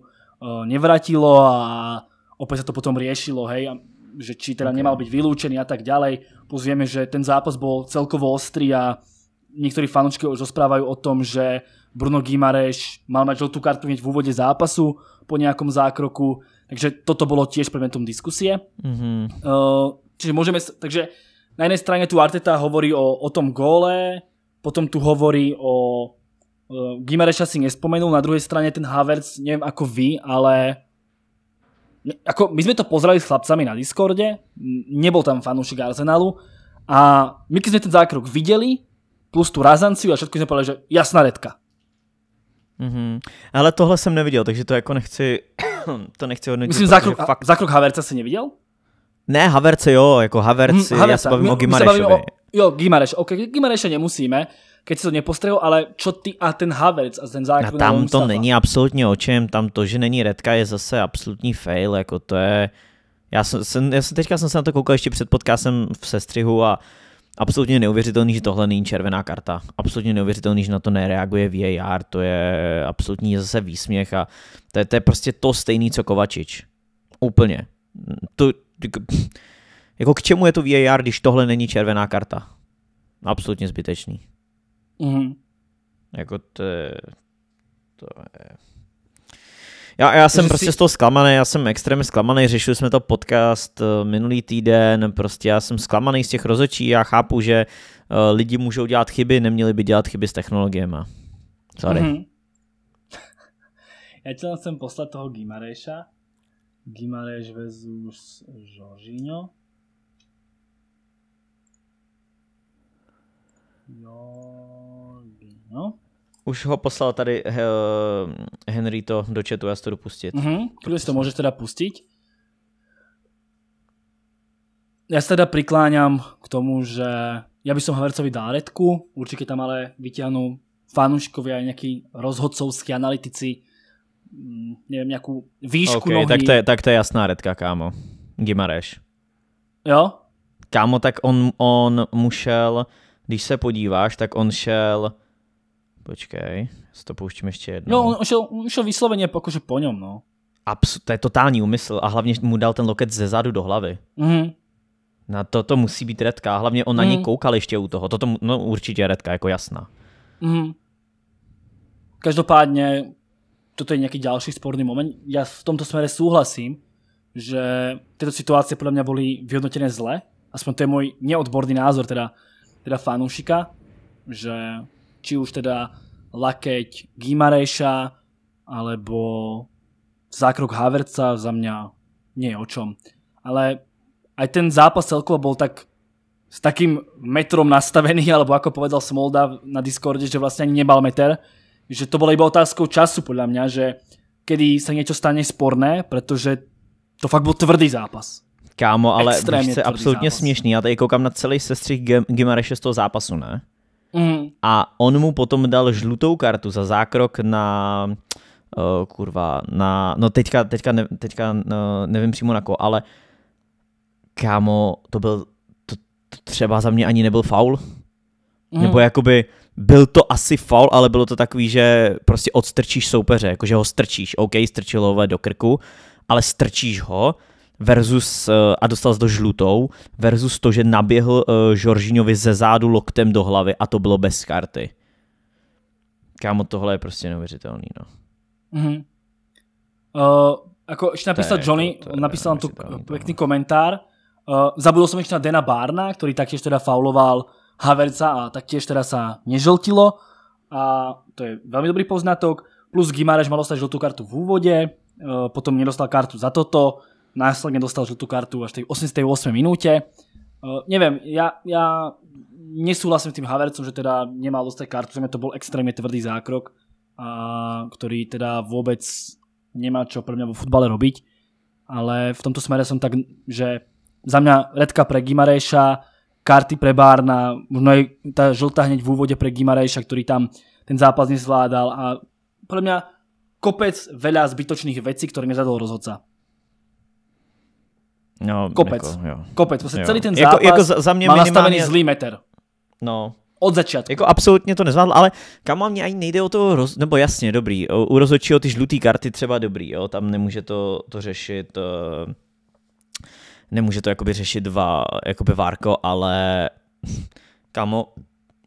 nevratilo a opäť sa to potom riešilo, hej, a že či teda okay. nemal byť vylúčený a tak ďalej. Plus vieme, že ten zápas bol celkovo ostrý a niektorí fanúčky už rozprávajú o tom, že Bruno Gimareš mal mať žltú kartu hneď v úvode zápasu po nejakom zákroku, takže toto bolo tiež predmetom diskusie. Mm-hmm. čiže môžeme, takže na jednej strane tu Arteta hovorí o, o tom góle, potom tu hovorí o Uh, eh, Gimareša si nespomenul, na druhej strane ten Havertz, neviem ako vy, ale ako my sme to pozerali s chlapcami na Discorde, nebol tam fanúšik Arsenalu a my keď sme ten zákrok videli, plus tu razanciu a všetko sme povedali, že jasná redka.
Mm-hmm. Ale tohle jsem neviděl, takže to jako nechci, to nechci hodnotit. Myslím, zákrok, fakt...
zákrok Haverce si neviděl?
Ne, Haverce jo, jako Haverci, hmm, Haverca. já se bavím my, o Gimarešovi. O,
jo, Gimareš, ok, Gimareše nemusíme, keď si to nepostrehol, ale čo ty a ten Havertz a ten zákon. Tam Mustafa. to není
absolutně o čem, tam to, že není redka, je zase absolutní fail, jako to je... Já jsem, jsem, já jsem teďka jsem se na to koukal ještě před podcastem v sestřihu a absolutně neuvěřitelný, že tohle není červená karta. Absolutně neuvěřitelný, že na to nereaguje VAR, to je absolutní zase výsměch a to je, to je prostě to stejný, co Kovačič. Úplně. To, jako, jako k čemu je to VAR, když tohle není červená karta? Absolutně zbytečný. Mm. Jako to je, to je... Já, já jsem prostě jsi... z toho zklamaný, já jsem extrémně zklamaný, řešili jsme to podcast eh, minulý týden, prostě já jsem zklamaný z těch rozočí, já chápu, že uh, lidi můžou dělat chyby, neměli by dělat chyby s technologiemi. Sorry. Mm-hmm.
*laughs* Já chtěl jsem poslat toho Gimareša. Gimareš versus Jorginho. Jo... No.
Už ho poslal tady uh, Henry to do chatu, já si to dopustit. Mm-hmm. to můžeš teda pustit.
Já se teda prikláňam k tomu, že já bych som Havercovi dal redku, určitě tam ale vyťahnú fanuškovi a nějaký rozhodcovský analytici, mm, nevím nějakou výšku okay, nohy. Tak to, je,
tak to je jasná redka, kámo. Gimareš. Jo? Kámo, tak on, on mu šel, když se podíváš, tak on šel Počkej, si to pouštím ještě jednou.
No, on šel, on šel vysloveně jakože po něm, no.
Absu- to je totální úmysl a hlavně mu dal ten loket ze zadu do hlavy. Mm-hmm. Na to, to musí být redka, hlavně on na mm. něj koukal ještě u toho, toto, no určitě redka, jako jasná. Mm-hmm.
Každopádně, toto je nějaký další sporný moment, já v tomto směru souhlasím, že tyto situace podle mě byly vyhodnotené zle, aspoň to je můj neodborný názor, teda, teda fanoušika, že či už teda lakeť Gimareša alebo zákrok Haverca za mňa nie je o čom. Ale aj ten zápas celkovo bol tak s takým metrom nastavený, *laughs* alebo ako povedal Smolda na Discorde, že vlastne ani nebal meter, že to bola iba otázkou času podľa mňa, že kedy sa niečo stane sporné, pretože to fakt bol tvrdý zápas.
Kámo, ale Extrémně víš, je absolutně zápas. směšný. Já tady koukám na celý sestřih Gimareše z toho zápasu, ne? Mm. A on mu potom dal žlutou kartu za zákrok na uh, kurva, na, no teďka, teďka, ne, teďka uh, nevím přímo na ko, ale kámo, to byl, to, to třeba za mě ani nebyl faul, mm. nebo jakoby byl to asi faul, ale bylo to takový, že prostě odstrčíš soupeře, jakože ho strčíš, OK, strčilo ho do krku, ale strčíš ho versus, eh, a dostal se do žlutou, versus to, že naběhl Žoržíňovi eh, ze zádu loktem do hlavy a to bylo bez karty. Kámo, tohle je prostě neuvěřitelný, no.
Mm-hmm. Uh, eh, ako, ještě napísal je, Johnny, jako, to, to napísal nám tu no. pěkný komentár. Uh, zabudol jsem ještě na Dana Barna, který taktěž teda fauloval Haverca a taktěž teda sa nežltilo. A to je velmi dobrý poznatok. Plus Gimareš mal dostat žlutou kartu v úvodě, uh, potom nedostal kartu za toto následne dostal žltú kartu až v tej 88. minúte. Uh, neviem, ja, ja nesúhlasím s tým Havercom, že teda nemal dostať kartu, že to bol extrémne tvrdý zákrok, a, ktorý teda vôbec nemá čo pre mňa vo futbale robiť. Ale v tomto smere som tak, že za mňa redka pre Gimareša, karty pre Bárna, možno aj tá žltá hneď v úvode pre Gimareša, ktorý tam ten zápas nezvládal a pre mňa kopec veľa zbytočných vecí, ktoré nezadol rozhodca.
No, kopec. Jako, jo. Kopec, prostě jo. celý ten zápas jako, jako za, za mě má minimálně... nastavený zlý meter. No, od začátku. Jako absolutně to nezvládl, ale kam mě ani nejde o to, roz... nebo jasně, dobrý, u rozhodčího ty žlutý karty třeba dobrý, jo, tam nemůže to, to řešit, eh, nemůže to jakoby řešit dva, jakoby Várko, ale *laughs* kamo,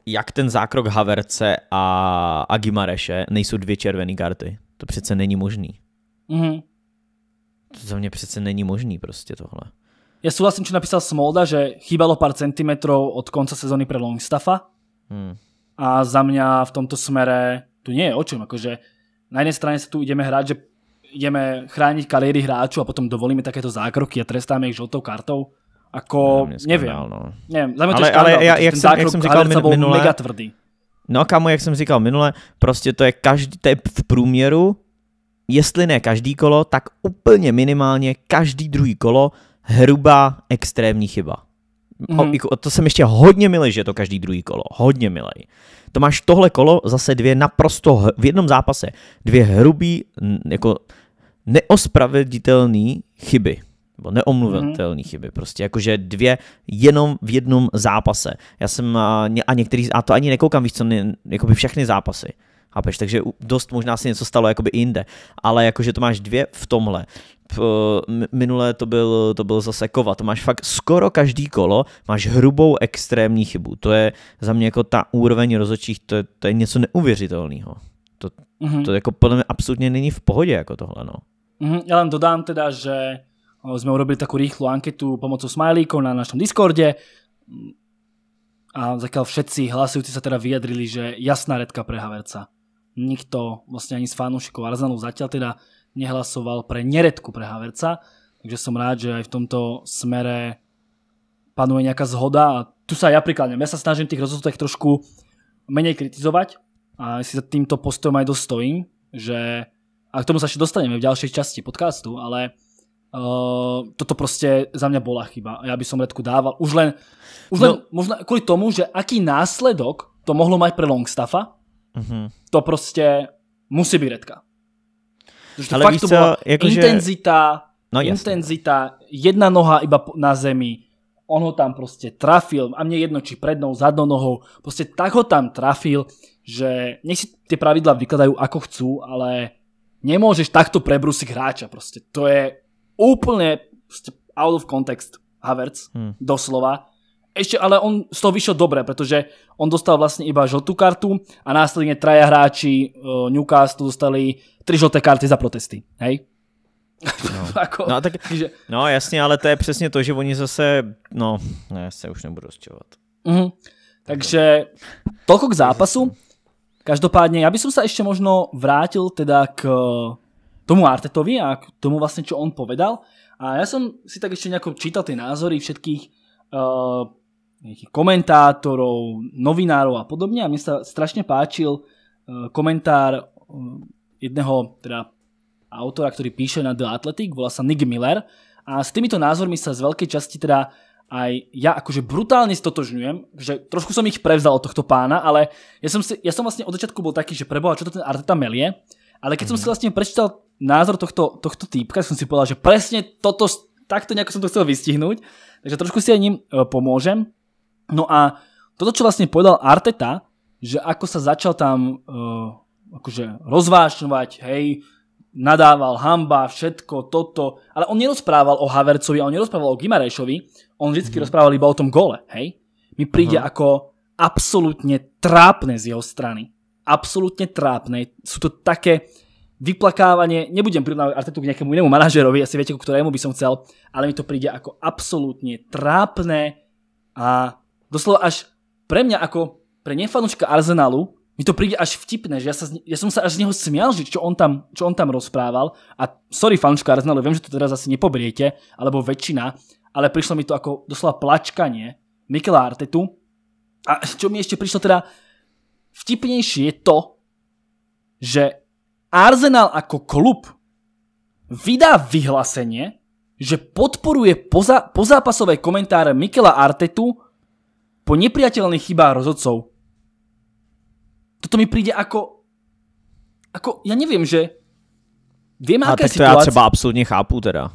jak ten zákrok Haverce a, Agimareše nejsou dvě červené karty, to přece není možný. Mhm. To za mě přece není možný prostě tohle.
Já souhlasím, že napísal Smolda, že chýbalo pár centimetrov od konce sezóny pro Longstaffa. Hmm. A za mě v tomto smere tu nie je o čem, jakože na jedné straně se tu ideme hrát, že ideme chránit kariéry hráčů a potom dovolíme takéto zákroky a trestáme ich žlutou kartou. Ako, nevím. No. za to ale, ale já, jak, jsem jak jsem říkal min, minule, mega tvrdý.
No kamo, jak jsem říkal minule, prostě to je každý, to je v průměru jestli ne každý kolo, tak úplně minimálně každý druhý kolo hrubá extrémní chyba. Mm-hmm. O, jako, to jsem ještě hodně milý, že je to každý druhý kolo. Hodně milý. To máš tohle kolo zase dvě naprosto v jednom zápase. Dvě hrubý, jako neospravedlitelné chyby. Nebo neomluvitelné mm-hmm. chyby. Prostě jakože dvě jenom v jednom zápase. Já jsem a, ně, a některý, a to ani nekoukám, víš co, ne, by všechny zápasy. Chápeš? Takže dost možná se něco stalo jakoby jinde. Ale jakože to máš dvě v tomhle. Minulé to byl, to byl zase kova. To máš fakt skoro každý kolo, máš hrubou extrémní chybu. To je za mě jako ta úroveň rozočích, to je, to je něco neuvěřitelného. To, mm-hmm. to jako podle mě absolutně není v pohodě jako tohle, no.
Mm-hmm. Já len dodám teda, že jsme urobili takovou rychlou anketu pomocou smajlíkov na našem Discordě mm. a zatiaľ všetci hlasujúci sa teda vyjadrili, že jasná redka pre Haverca nikto, vlastne ani z fanúšikov Arzanu zatiaľ teda nehlasoval pre neredku pre Haverca, takže som rád, že aj v tomto smere panuje nejaká zhoda a tu sa ja prikladnem. Ja sa snažím tých rozhodcov trošku menej kritizovať a si za týmto postojom aj dostojím, že a k tomu sa ešte dostaneme v ďalšej časti podcastu, ale e, toto prostě za mě bola chyba. Já by som Redku dával. Už len, už no. možná tomu, že aký následok to mohlo mať pre Longstaffa, Mm-hmm. To prostě musí být redka.
Protože to Ale fakt víš to byla jako intenzita, že... no,
intenzita, jedna noha iba na zemi, on ho tam prostě trafil, a mě jedno, či prednou, zadnou nohou, prostě tak ho tam trafil, že nech si ty pravidla vykladají, ako chcú, ale nemůžeš takto prebrusit hráča prostě. To je úplně prostě out of context Havertz, hmm. doslova ešte ale on z toho vyšiel dobre, pretože on dostal vlastne iba žltú kartu a následne traja hráči eh, Newcastle dostali tri žlté karty za protesty,
hej? No. *laughs* Jako, no, tak, že... no jasně, ale to je přesně to, že oni zase, no, ne, se už nebudu rozčovat. Mm-hmm. Takže toľko k
zápasu. Každopádně, já bych se ještě možno vrátil teda k eh, tomu Artetovi a k tomu vlastně, čo on povedal. A já jsem si tak ještě nejako čítal ty názory všetkých uh, eh, nejakých komentátorov, novinárov a podobne a mne sa strašne páčil eh, komentár eh, jedného teda autora, ktorý píše na The Athletic, volá sa Nick Miller a s týmito názormi sa z veľkej časti teda aj ja akože brutálne stotožňujem, že trošku som ich prevzal od tohto pána, ale ja som, si, ja som vlastne od začiatku bol taký, že preboha, čo to ten Arteta melie, ale keď mm. som si vlastne prečítal názor tohto, tohto týpka, som si povedal, že presne toto, takto nejako som to chcel vystihnúť, takže trošku si aj ním eh, pomôžem. No a toto, čo vlastne povedal Arteta, že ako sa začal tam uh, akože rozvášňovať, hej, nadával, hamba, všetko, toto, ale on nerozprával o Havercovi, on nerozprával o Gimarešovi, on vždycky mm. rozprával iba o tom gole, hej. Mi príde uh mhm. -huh. ako absolútne trápne z jeho strany. Absolútne trápne. Sú to také vyplakávanie, nebudem prirovnávať Artetu k nejakému inému manažerovi, asi viete, ku ktorému by som chcel, ale mi to príde ako absolútne trápne a doslova až pre mňa ako pre nefanúčka Arsenalu, mi to príde až vtipné, že ja, sa, ja som sa až z neho smial, že čo on tam, čo on tam rozprával. A sorry, fanúčka Arsenalu, viem, že to teraz asi nepobriete, alebo väčšina, ale prišlo mi to ako doslova plačkanie Mikela Artetu. A čo mi ešte prišlo teda vtipnejšie je to, že Arsenal ako klub vydá vyhlásenie, že podporuje poza, pozápasové komentáre Mikela Artetu po nepriateľných chybách rozhodcov. Toto mi príde ako... Ako, ja jako, neviem, že... Viem, aká je to ja třeba
absolutně chápu teda.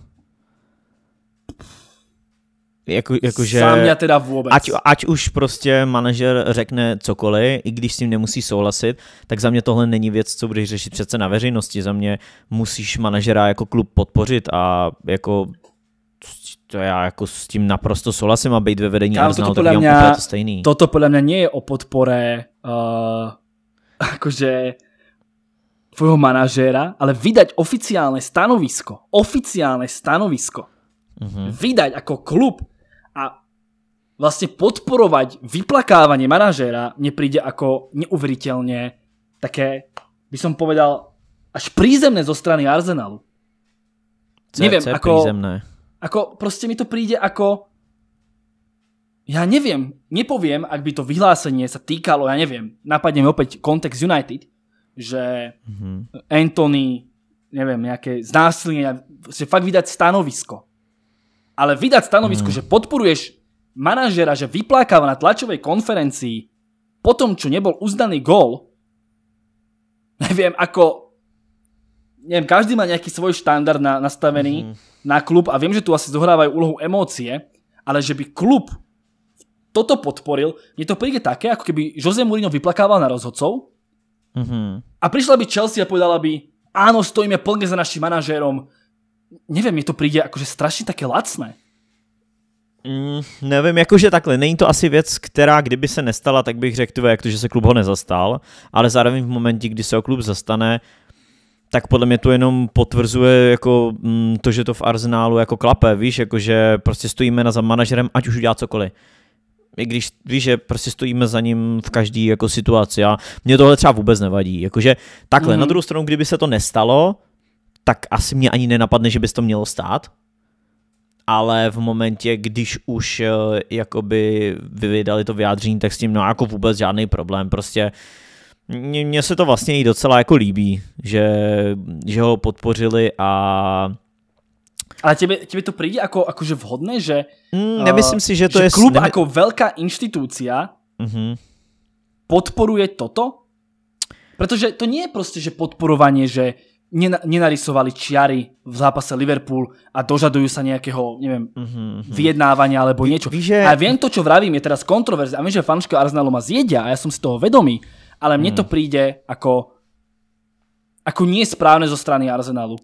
Jako, jako, že Sám já teda vůbec. Ať, ať už prostě manažer řekne cokoliv, i když s tím nemusí souhlasit, tak za mě tohle není věc, co budeš řešit přece na veřejnosti. Za mě musíš manažera jako klub podpořit a jako to já jako s tím naprosto souhlasím a být ve vedení Kámo, Arsenalu, toto podle, mě, to stejný. toto
podle mě není o podpore uh, *laughs* jakože tvojho manažéra, ale vydať oficiálne stanovisko. Oficiálne stanovisko. Mm-hmm. Vydať ako klub a vlastne podporovať vyplakávanie manažéra mne príde ako neuveriteľne také, by som povedal, až prízemné zo strany Arsenalu.
Neviem, ako... Prízemné
Ako proste mi to príde ako... Ja neviem, nepoviem, ak by to vyhlásenie sa týkalo, ja neviem, napadne mi opäť kontext United, že
mm-hmm.
Anthony, neviem, nejaké znásilnenia, že fakt vydať stanovisko. Ale vydať stanovisko, mm. že podporuješ manažera, že vyplákava na tlačovej konferencii po tom, čo nebol uznaný gól, neviem, ako neviem, každý má nejaký svoj štandard na, nastavený. Mm-hmm na klub a viem, že tu asi zohrávajú úlohu emócie, ale že by klub toto podporil, mne to príde také, ako keby Jose Mourinho vyplakával na rozhodcov mm-hmm. a prišla by Chelsea a povedala by áno, stojíme plne za našim manažérom. Neviem, mne to príde akože strašne také lacné.
Mm, nevím, jakože takhle, není to asi věc, která kdyby se nestala, tak bych řekl, jak to, že se klub ho nezastal, ale zároveň v momentě, kdy se o klub zastane, tak podle mě to jenom potvrzuje jako mm, to, že to v arzenálu jako klape, víš, jako že prostě stojíme za manažerem, ať už udělá cokoliv. I když víš, že prostě stojíme za ním v každý jako situaci a mě tohle třeba vůbec nevadí. Jakože takhle, mm-hmm. na mhm. druhou stranu, kdyby se to nestalo, tak asi mě ani nenapadne, že by to mělo stát, ale v momentě, když už eh, jakoby vydali to vyjádření, tak s tím no jako vůbec žádný problém, prostě uh, mně se to vlastně i docela jako líbí, že, že ho podpořili a
ale tebe, tebe to přijde jako, jakože vhodné, že... Mm, nemyslím si, že to že je... klub nemy... jako velká instituce
mm-hmm.
podporuje toto? Protože to nie je prostě, že podporovanie, že nenarysovali čiary v zápase Liverpool a dožadujú sa nejakého, neviem, mm-hmm. vyjednávania alebo něco. niečo. A viem to, čo vravím, je teraz kontroverzia. A viem, že fanoušci Arsenalu ma zjedia a ja som si toho vedomý ale mne hmm. to príde ako ako nie správne zo strany Arsenalu.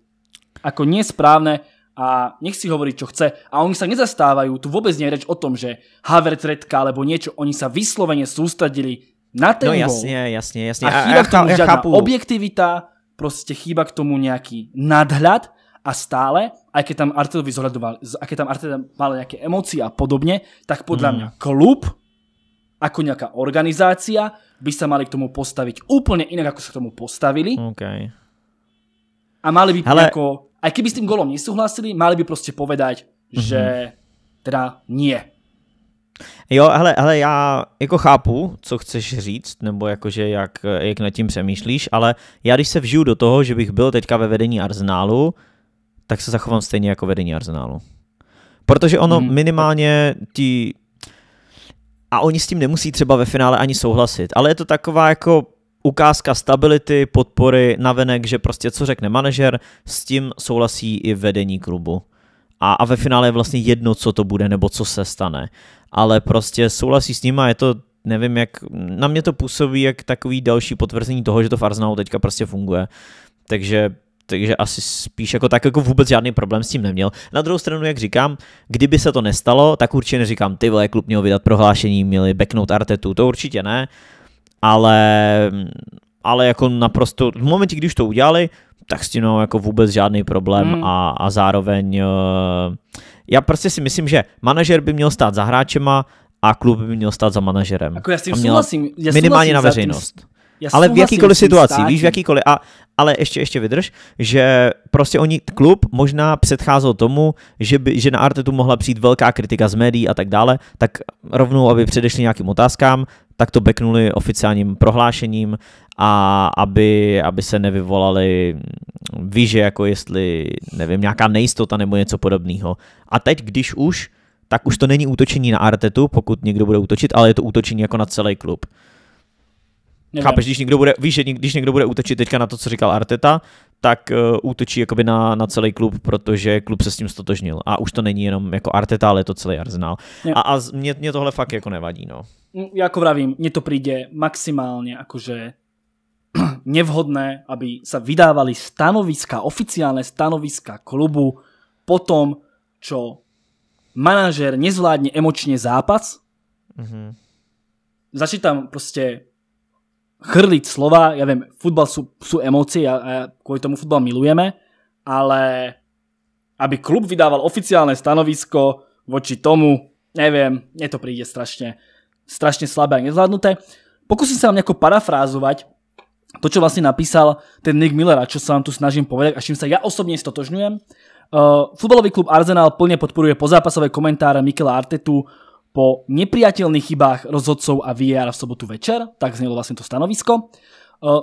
Ako nie správne a nech si hovorí, čo chce. A oni sa nezastávajú, tu vôbec nie je reč o tom, že Havertz redka alebo niečo, oni sa vyslovene sústredili na ten no, jasne, jasne, jasne. A chýba k tomu ja, žiadna objektivita, proste chýba k tomu nejaký nadhľad a stále, aj keď tam Artelovi zohľadoval, aj keď tam Arteta mal nejaké emócie a podobne, tak podľa mm. mňa klub ako nejaká organizácia by sa mali k tomu postaviť úplne inak, ako sa k tomu postavili. Okay. A mali by Ale... ako, aj keby s tým golom nesúhlasili, mali by prostě povedať, mm-hmm. že teda
nie. Jo, hele, hele, já jako chápu, co chceš říct, nebo jakože jak, jak nad tím přemýšlíš, ale já když se vžiju do toho, že bych byl teďka ve vedení Arsenálu, tak se zachovám stejně jako vedení Arsenálu. Protože ono hmm. minimálně ti a oni s tím nemusí třeba ve finále ani souhlasit, ale je to taková jako ukázka stability, podpory navenek, že prostě co řekne manažer, s tím souhlasí i vedení klubu. A, a ve finále je vlastně jedno, co to bude nebo co se stane. Ale prostě souhlasí s ním a je to, nevím jak, na mě to působí jak takový další potvrzení toho, že to v Arsenalu teďka prostě funguje. Takže takže asi spíš jako tak jako vůbec žádný problém s tím neměl. Na druhou stranu, jak říkám, kdyby se to nestalo, tak určitě neříkám, ty vole, klub měl vydat prohlášení, měli backnout Artetu, to určitě ne, ale, ale jako naprosto, v momentě, když to udělali, tak s tím no, jako vůbec žádný problém mm. a, a zároveň uh, já prostě si myslím, že manažer by měl stát za hráčema a klub by měl stát za manažerem. Jako já s tím souhlasím. minimálně souhlasím na veřejnost. Tím, já ale v jakýkoliv situaci, víš, v jakýkoliv. A, ale ještě, ještě vydrž, že prostě oni, klub možná předcházel tomu, že, by, že na Artetu mohla přijít velká kritika z médií a tak dále, tak rovnou, aby předešli nějakým otázkám, tak to beknuli oficiálním prohlášením a aby, aby se nevyvolali víže, jako jestli, nevím, nějaká nejistota nebo něco podobného. A teď, když už, tak už to není útočení na Artetu, pokud někdo bude útočit, ale je to útočení jako na celý klub. Nevím. Chápeš, když někdo bude, víš, že když někdo bude útočit teďka na to, co říkal Arteta, tak uh, útočí jakoby na, na celý klub, protože klub se s tím stotožnil. A už to není jenom jako Arteta, ale je to celý Arsenal. Jo. A, a mě, mě tohle fakt jako nevadí, no.
Mm, jako vravím, mně to přijde maximálně jakože *clears throat* nevhodné, aby se vydávali stanoviska, oficiálne stanoviska klubu po tom, čo manažer nezvládne emočně zápas. Mm -hmm. Začítam prostě chrliť slova, ja viem, futbal sú, sú emócie a, a kvôli tomu futbal milujeme, ale aby klub vydával oficiálne stanovisko voči tomu, neviem, mne to príde strašne, strašne slabé a nezvládnuté. Pokúsim sa vám nejako parafrázovať to, čo vlastne napísal ten Nick Miller a čo sa vám tu snažím povedať a čím sa ja osobne stotožňujem. Uh, eh, futbalový klub Arsenal plne podporuje pozápasové komentáre Mikela Artetu po nepriateľných chybách rozhodcov a VR v sobotu večer, tak znelo vlastne to stanovisko.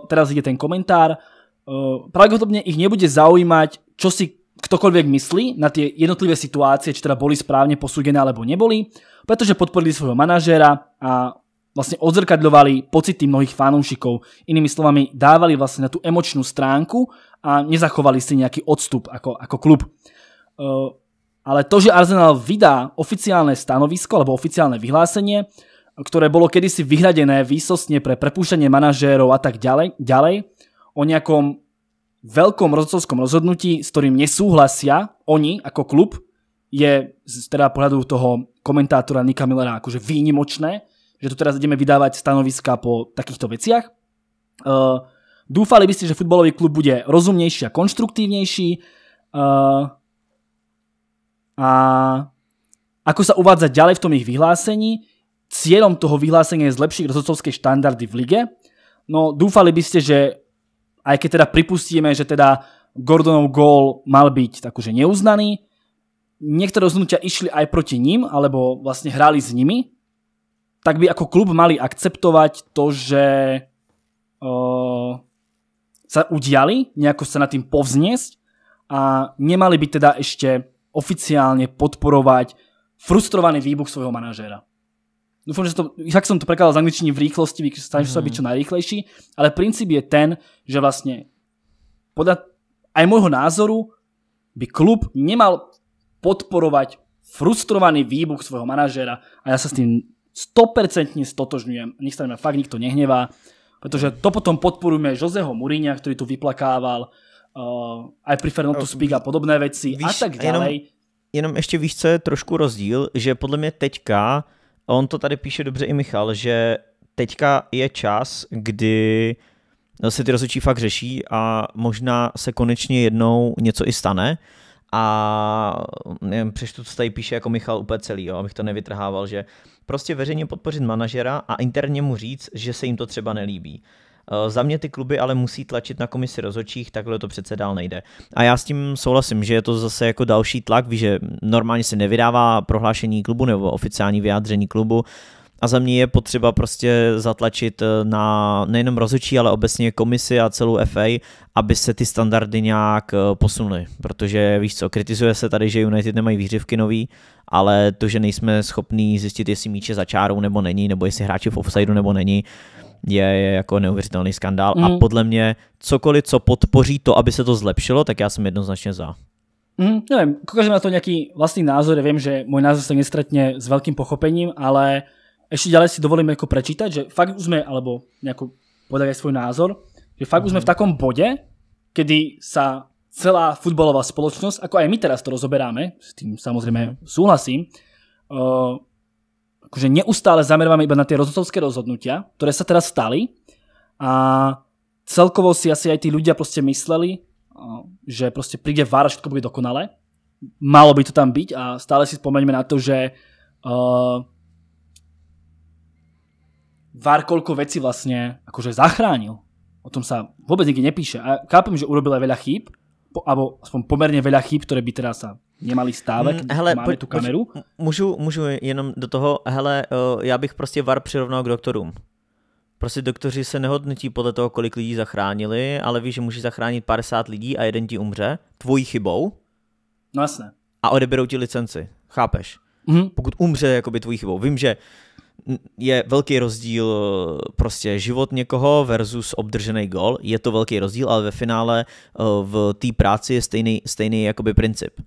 teraz ide ten komentár. pravdepodobne ich nebude zaujímať, čo si ktokoľvek myslí na tie jednotlivé situácie, či teda boli správne posúdené alebo neboli, pretože podporili svojho manažéra a vlastne odzrkadľovali pocity mnohých fanúšikov. Inými slovami, dávali vlastne na tú emočnú stránku a nezachovali si nejaký odstup ako, ako klub. Ale to, že Arsenal vydá oficiálne stanovisko alebo oficiálne vyhlásenie, ktoré bolo kedysi vyhradené výsostne pre prepúšťanie manažérov a tak ďalej, ďalej o nejakom veľkom rozhodcovskom rozhodnutí, s ktorým nesúhlasia oni ako klub, je z teda pohľadu toho komentátora Nika Millera akože výnimočné, že tu teraz ideme vydávať stanoviska po takýchto veciach. Uh, dúfali by ste, že futbalový klub bude rozumnejší a konštruktívnejší, uh, a ako sa uvádza ďalej v tom ich vyhlásení, cieľom toho vyhlásenia je zlepšiť rozhodcovské štandardy v lige. No dúfali by ste, že aj keď teda pripustíme, že teda Gordonov gól mal byť takže neuznaný, niektoré rozhodnutia išli aj proti ním, alebo vlastne hrali s nimi, tak by ako klub mali akceptovať to, že sa udiali, nejako sa na tým povzniesť a nemali by teda ešte oficiálne podporovať frustrovaný výbuch svojho manažéra. Dúfam, že to, jak som to prekladal z angličtiny v rýchlosti, vy sa byť čo najrýchlejší, ale princíp je ten, že vlastne podľa aj môjho názoru by klub nemal podporovať frustrovaný výbuch svojho manažéra a ja sa s tým 100% stotožňujem. Nech sa fakt nikto nehnevá, pretože to potom podporujeme Joseho Murinia, ktorý tu vyplakával, uh, eh, I prefer not to eh, speak a podobné věci a tak dále. Jenom,
jenom ještě víš, co je trošku rozdíl, že podle mě teďka, on to tady píše dobře i Michal, že teďka je čas, kdy se ty rozhodčí fakt řeší a možná se konečně jednou něco i stane, a nevím, přečtu, co tady píše jako Michal úplně celý, jo, abych to nevytrhával, že prostě veřejně podpořit manažera a interně mu říct, že se jim to třeba nelíbí. Eh, za mě ty kluby ale musí tlačit na komisi rozhodčích, takhle to přece dál nejde. A já s tím souhlasím, že je to zase jako další tlak, víš, že normálně se nevydává prohlášení klubu nebo oficiální vyjádření klubu, a za mě je potřeba prostě zatlačit eh, na nejenom rozhodčí, ale obecně komisi a celou FA, aby se ty standardy nějak eh, posunuly. Protože víš co, kritizuje se tady, že United nemají výřivky nový, ale to, že nejsme schopní zjistit, jestli míče za čárou nebo není, nebo jestli hráči v offsideu nebo není, je, je jako neuvěřitelný skandál mm. a podle mě cokoliv, co podpoří to, aby se to zlepšilo, tak já jsem jednoznačně za.
Mm, nevím, kokažím na to nějaký vlastní názor, ja že můj názor se nestretne s velkým pochopením, ale ještě dále si dovolím jako prečítat, že fakt už jsme, alebo nějakou povedať svůj názor, že fakt mm. už v mhm. takom bodě, kdy se celá futbalová spoločnosť, ako aj my teraz to rozoberáme, s tým samozrejme mhm. súhlasím, eh, akože neustále zameriavame iba na tie rozhodcovské rozhodnutia, ktoré sa teraz stali a celkovo si asi aj tí ľudia proste mysleli, že proste príde VAR a všetko bude dokonalé. Malo by to tam byť a stále si spomeňme na to, že uh, VAR koľko veci vlastne akože zachránil. O tom sa vôbec nikdy nepíše. A kápem, že urobil aj veľa chýb, po, alebo aspoň pomerne veľa chýb, ktoré by teda sa
nemali stávek, mm, hele, máme po, tu kameru. Poč, můžu, můžu jenom do toho, hele, eh, já bych prostě VAR přirovnal k doktorům. Prostě doktoři se nehodnotí podle toho, kolik lidí zachránili, ale víš, že můžeš zachránit 50 lidí a jeden ti umře, tvojí chybou. No jasné. A odeberou ti licenci, chápeš? Mm-hmm. Pokud umře, jakoby tvojí chybou. Vím, že je velký rozdíl eh, prostě život někoho versus obdržený gol. Je to velký rozdíl, ale ve finále eh, v té práci je stejný, stejný jakoby princip.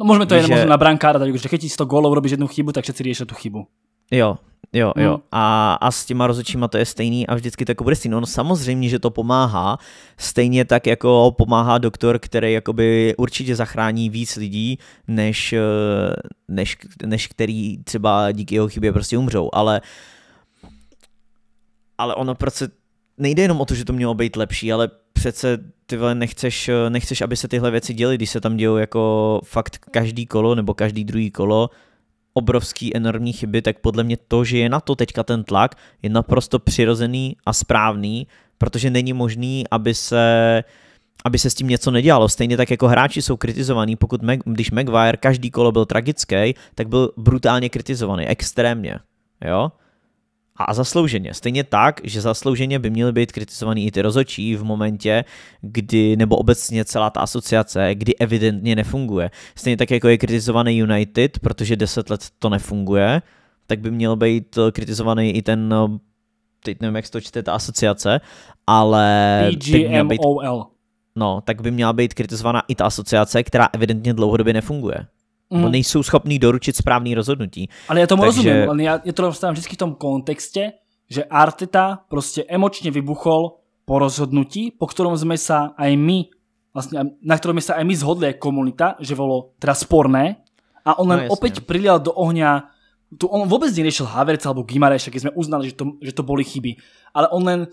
No můžeme to že... na
brankára tak že chytí ti 100 gólov robíš jednu chybu, tak všetci riešia tu chybu.
Jo, jo, jo. Hmm. A, a s těma rozhodčíma to je stejný a vždycky to jako bude stejný. No, no samozřejmě, že to pomáhá, stejně tak jako pomáhá doktor, který jakoby určitě zachrání víc lidí, než, eh, než, než který třeba díky jeho chybě prostě umřou, ale ale ono prostě nejde jenom o to, že to mělo být lepší, ale přece ty vole nechceš, nechceš, aby se tyhle věci děly, když se tam dějou jako fakt každý kolo nebo každý druhý kolo obrovský, enormní chyby, tak podle mě to, že je na to teďka ten tlak, je naprosto přirozený a správný, protože není možný, aby se aby se s tím něco nedělalo. Stejně tak jako hráči jsou kritizovaní, pokud Mag, když Maguire každý kolo byl tragický, tak byl brutálně kritizovaný, extrémně. Jo? A zaslouženě. Stejně tak, že zaslouženě by měly být kritizovaný i ty rozočí v momentě, kdy, nebo obecně celá ta asociace, kdy evidentně nefunguje. Stejně tak, jako je kritizovaný United, protože 10 let to nefunguje, tak by měl být eh, kritizovaný i ten, eh, teď nevím, jak se to čte, ta asociace, ale... PGMOL. no, tak by měla být kritizovaná i ta asociace, která evidentně dlouhodobě nefunguje mm. nejsou schopní doručit správný rozhodnutí. Ale já tomu Takže... rozumím, ale
já, já to dostávám vždycky v tom kontexte, že Arteta prostě emočně vybuchol po rozhodnutí, po kterém jsme se aj my, vlastně, na kterém se aj my zhodli jako komunita, že bylo teda sporné a on no, len no, opět opäť do ohňa tu on vůbec neriešil Havertz alebo Gimareša, keď sme uznali, že to, že to boli chyby. Ale on len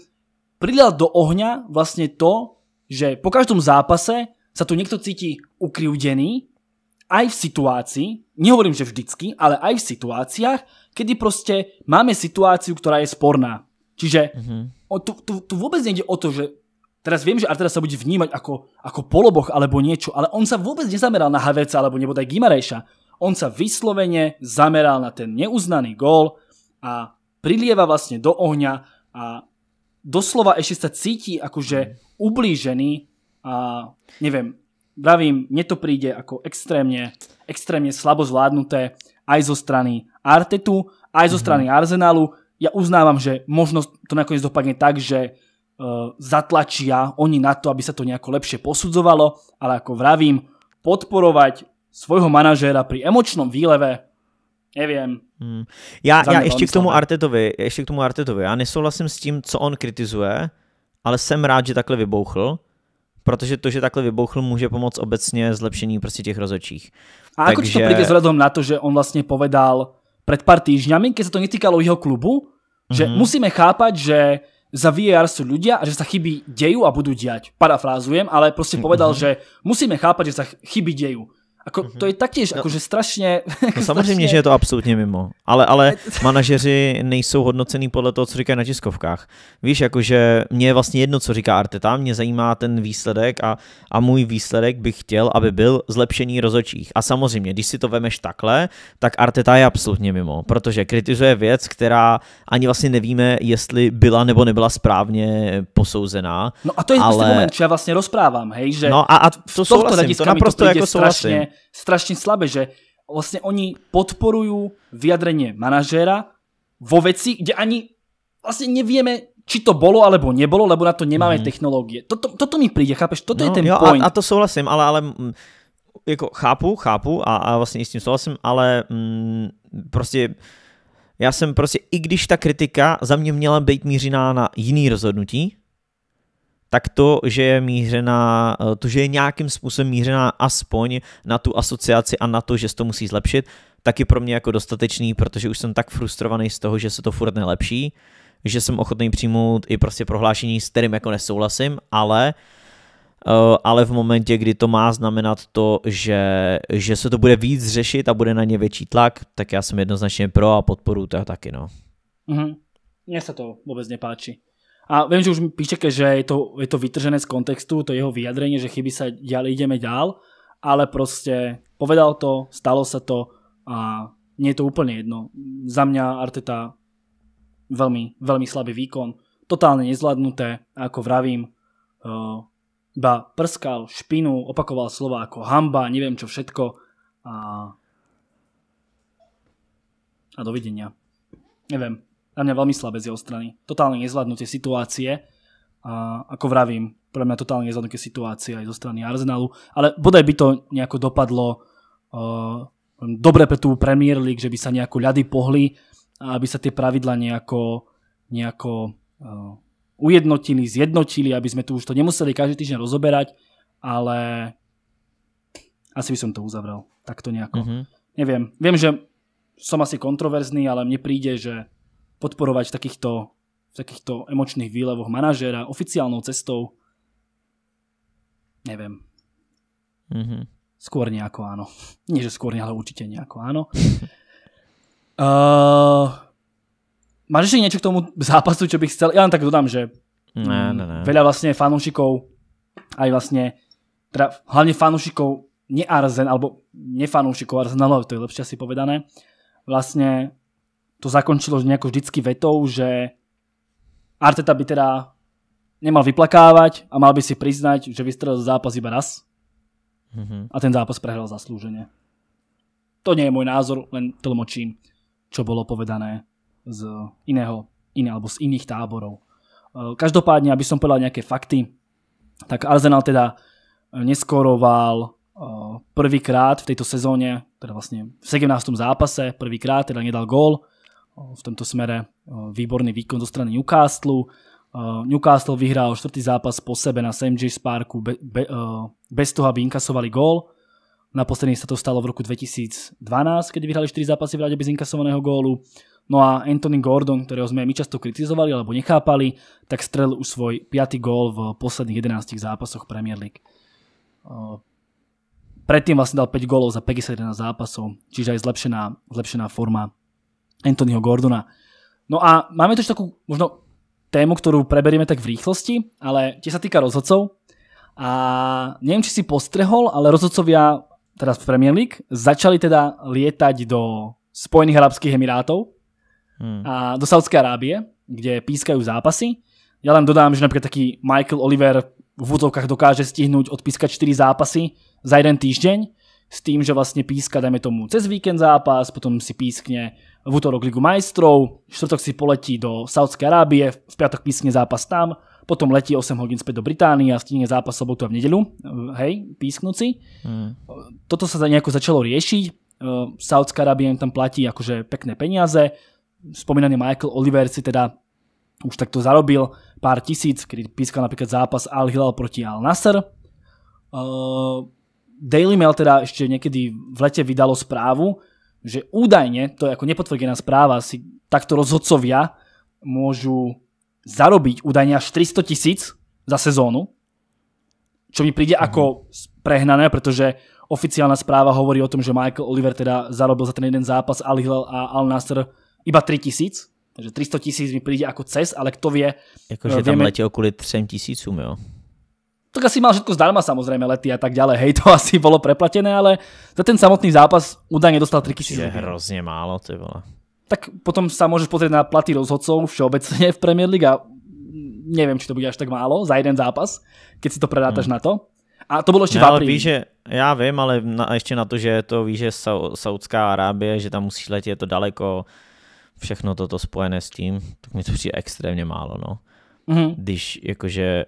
pridal do ohňa vlastne to, že po každom zápase sa tu niekto cíti ukriúdený aj v situácii, nehovorím, že vždycky, ale aj v situáciách, kedy proste máme situáciu, ktorá je sporná. Čiže mm-hmm. tu, tu, tu vôbec nejde o to, že teraz viem, že Artera sa bude vnímať ako, ako poloboch alebo niečo, ale on sa vôbec nezameral na Havertza, alebo nebodaj Gimarejša. On sa vyslovene zameral na ten neuznaný gól a prilieva vlastne do ohňa a doslova ešte sa cíti akože mhm. ublížený a neviem, Vravím, mne to príde ako extrémne, extrémne slabo zvládnuté aj zo strany Artetu, aj zo mhm. strany mm-hmm. Arsenalu. Ja uznávam, že možno to nakoniec dopadne tak, že uh, zatlačia oni na to, aby sa to nejako lepšie posudzovalo, ale ako vravím, podporovať svojho manažéra pri emočnom výleve Nevím.
Hmm. Já, já ještě k tomu Artetovi, ještě k tomu Artetovi. Já nesouhlasím s tím, co on kritizuje, ale jsem rád, že takhle vybouchl, Protože to, že takhle vybouchl, může pomoct obecně zlepšení prostě těch rozočích. A Takže... to přijde
na to, že on vlastně povedal před pár týždňami, když se to netýkalo jeho klubu, že mm -hmm. musíme chápat, že za VR jsou ľudia a že sa chyby dejú a budú dělat. Parafrázujem, ale prostě *laughs* povedal, mm -hmm. že musíme chápat, že sa chyby dejú. Ako, To mhm. je taktiež no. akože strašně... no *laughs* samozřejmě, strašne... že je
to absolutně mimo. Ale, ale *laughs* manažeři nejsou hodnocení podle toho, co říkají na tiskovkách. Víš, jakože mě je vlastně jedno, co říká Arteta, mě zajímá ten výsledek a, a můj výsledek bych chtěl, aby byl zlepšený rozočích. A samozřejmě, když si to vemeš takhle, tak Arteta je absolutně mimo, protože kritizuje věc, která ani vlastně nevíme, jestli byla nebo nebyla správně posouzená. No a to je prostě ale... moment, čo
ja vlastně rozprávám, hej, že no a, a to v tohto to naprosto jako souhlasím. Strašně strašne, slabé, že vlastne oni podporujú vyjadrenie manažéra vo veci, kde ani vlastne nevieme, či to bolo alebo nebolo, lebo na to nemáme mm. technologie. Toto, toto mi přijde, chápeš? Toto no, je ten jo, point. A,
a to souhlasím, ale, ale mm, jako chápu, chápu a, a vlastně i s tím souhlasím, ale mm, prostě já jsem prostě, i když ta kritika za mě měla být mířená na jiný rozhodnutí, tak to, že je mířená, eh, to, že je nějakým způsobem mířená aspoň na tu asociaci a na to, že se to musí zlepšit, tak je pro mě jako dostatečný, protože už jsem tak frustrovaný z toho, že se to furt nelepší, že jsem ochotný přijmout i prostě prohlášení, s kterým jako nesouhlasím, ale eh, ale v momentě, kdy to má znamenat to, že, že se to bude víc řešit a bude na ně větší tlak, tak já jsem jednoznačně pro a podporu to taky, no.
Mm-hmm. se to vůbec nepáčí. A viem, že už mi píšete, že je to, je to vytržené z kontextu, to jeho vyjadrenie, že chyby sa ďalej, ideme ďal, ale proste povedal to, stalo sa to a nie je to úplne jedno. Za mňa Arteta veľmi, veľmi slabý výkon, totálne nezvládnuté, ako vravím, uh, iba prskal špinu, opakoval slova ako hamba, neviem čo všetko a, a dovidenia. Neviem, na mňa veľmi slabé z jeho strany. Totálne nezvládnutie situácie a ako vravím, pre mňa totálne nezvládnutie situácie aj zo strany Arsenalu, ale bodaj by to nejako dopadlo uh, dobre pre tú Premier League, že by sa nejako ľady pohli a aby sa tie pravidla nejako, nejako uh, ujednotili, zjednotili, aby sme tu už to nemuseli každý týždeň rozoberať, ale asi by som to uzavrel to nejako. Mm -hmm. Neviem, viem, že som asi kontroverzný, ale mne príde, že podporovať v takýchto, v takýchto emočných výlevoch manažéra oficiálnou cestou? Neviem. Mm-hmm. Skôr nejako áno. *laughs* Nie, že skôr nie, ale určite nejako áno. uh, *laughs* máš ešte niečo k tomu zápasu, čo bych chcel? Ja len tak dodám, že ne, ne, ne. veľa vlastne fanúšikov aj vlastne teda hlavne fanúšikov ne Arzen, alebo nefanúšikov ale to je lepšie asi povedané, vlastne to zakončilo nejako vždycky vetou, že Arteta by teda nemal vyplakávať a mal by si priznať, že vystrelil zápas iba raz mm-hmm. a ten zápas prehral zaslúženie. To nie je môj názor, len tlmočím, čo bolo povedané z iného, iné, alebo z iných táborov. E, každopádne, aby som povedal nejaké fakty, tak Arsenal teda neskoroval e, prvýkrát v tejto sezóne, teda vlastne v 17. zápase, prvýkrát teda nedal gól, v tomto smere výborný výkon zo strany Newcastle. Newcastle vyhral štvrtý zápas po sebe na St. James Parku bez toho, aby inkasovali gól. Naposledy sa to stalo v roku 2012, keď vyhrali 4 zápasy v rade bez inkasovaného gólu. No a Anthony Gordon, ktorého sme my často kritizovali alebo nechápali, tak strel už svoj 5. gól v posledných 11 zápasoch Premier League. Predtým vlastne dal 5 gólov za 51 zápasov, čiže aj zlepšená, zlepšená forma Anthonyho Gordona. No a máme tu takú možno tému, ktorú preberieme tak v rýchlosti, ale tie sa týka rozhodcov. A neviem, či si postrehol, ale rozhodcovia teraz v Premier League začali teda lietať do Spojených Arabských Emirátov hmm. a do Saudskej Arábie, kde pískajú zápasy. Ja len dodám, že napríklad taký Michael Oliver v útovkách dokáže stihnúť odpískať 4 zápasy za jeden týždeň, s tým, že vlastne píska, dajme tomu, cez víkend zápas, potom si pískne v útorok Ligu majstrov, čtvrtok si poletí do Saudské Arábie, v piatok písne zápas tam, potom letí 8 hodín späť do Británie a stíne zápas sobotu a v nedelu, hej, písknúci. Mm. Toto sa nejako začalo riešiť, eh, Saudská Arábia im tam platí akože pekné peniaze, spomínaný Michael Oliver si teda už takto zarobil pár tisíc, kedy pískal napríklad zápas Al-Hilal proti Al-Nasr. Eh, Daily Mail teda ešte niekedy v lete vydalo správu, že údajne, to je ako nepotvrdená správa, si takto rozhodcovia môžu zarobiť údajne až 300 tisíc za sezónu, čo mi príde mhm. ako prehnané, pretože oficiálna správa hovorí o tom, že Michael Oliver teda zarobil za ten jeden zápas Al Hilal a Al Nasr iba 3 tisíc, takže 300 tisíc mi príde ako cez, ale kto vie... Jakože eh, tam vieme...
letěl 3 tisícům, jo?
tak asi mal všetko zdarma samozrejme, lety a tak ďalej, hej, to *laughs* asi bolo preplatené, ale za ten samotný zápas údajne dostal 3000 Je hrozne málo, je vole. Tak potom sa môžeš pozrieť na platy rozhodcov všeobecne v Premier League a neviem, či to bude až tak málo za jeden zápas, keď si to predátaš hmm. na to. A to bylo ešte ne, v no, ale víš, že,
já vím, ale na, ještě na to, že to víš, že Sa- Saudská Arábie, že tam musíš letět to daleko, všechno toto spojené s tím, tak mi to přijde extrémně málo, no. Mm-hmm. Když jakože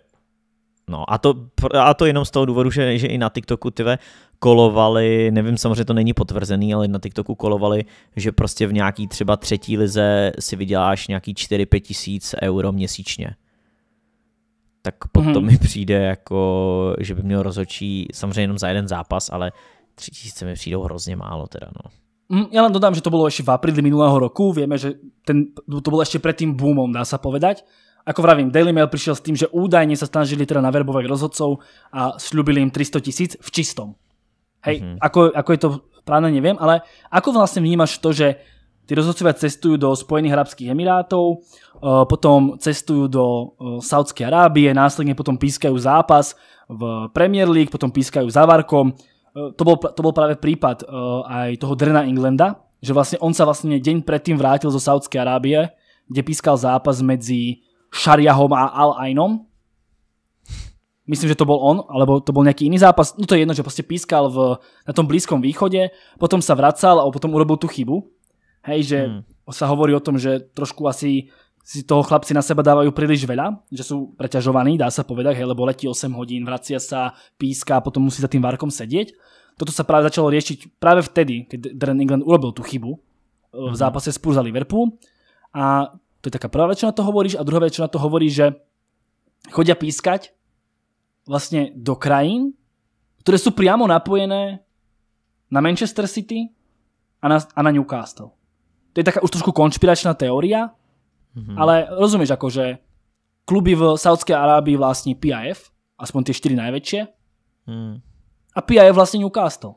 No a to, a to jenom z toho důvodu, že, že i na TikToku tyve kolovali, nevím, samozřejmě to není potvrzený, ale na TikToku kolovali, že prostě v nějaký třeba třetí lize si vyděláš nějaký 4-5 tisíc euro měsíčně. Tak potom mm-hmm. mi přijde jako, že by měl rozhodčí samozřejmě jenom za jeden zápas, ale 3 tisíce mi přijdou hrozně málo teda, no.
Mm, já len dodám, že to bolo ešte v apríli minulého roku. Vieme, že ten, to bolo ešte pred tým boomom, dá sa povedať. Ako vravím, Daily Mail prišiel s tým, že údajne sa snažili teda naverbovať rozhodcov a slúbili im 300 tisíc v čistom. Hej, mm-hmm. ako, ako je to právne neviem, ale ako vlastne vnímaš to, že tí rozhodcovia cestujú do Spojených Arabských Emirátov, e, potom cestujú do e, Saudskej Arábie, následne potom pískajú zápas v Premier League, potom pískajú závarkom. E, to bol, to bol práve prípad aj toho Drena Englanda, že vlastne on sa vlastne deň predtým vrátil zo Saudskej Arábie, kde pískal zápas medzi Šariahom a Al Ainom. Myslím, že to bol on, alebo to bol nejaký iný zápas. No to je jedno, že proste pískal v, na tom blízkom východe, potom sa vracal a potom urobil tú chybu. Hej, že hmm. sa hovorí o tom, že trošku asi si toho chlapci na seba dávajú príliš veľa, že sú preťažovaní, dá sa povedať, hej, lebo letí 8 hodín, vracia sa, píska a potom musí za tým várkom sedieť. Toto sa práve začalo riešiť práve vtedy, keď Darren England urobil tú chybu e, v mhm. zápase Spurs a Liverpool. A to je taká prvá väčšina to hovoríš a druhá väčšina to hovorí, že chodia pískať vlastne do krajín, ktoré sú priamo napojené na Manchester City a na, a na Newcastle. To je taká už trošku konšpiračná teória, mm-hmm. ale rozumieš ako, že kluby v Saudskej Arábii vlastní PIF, aspoň tie štyri najväčšie, mm. a PIF vlastne Newcastle.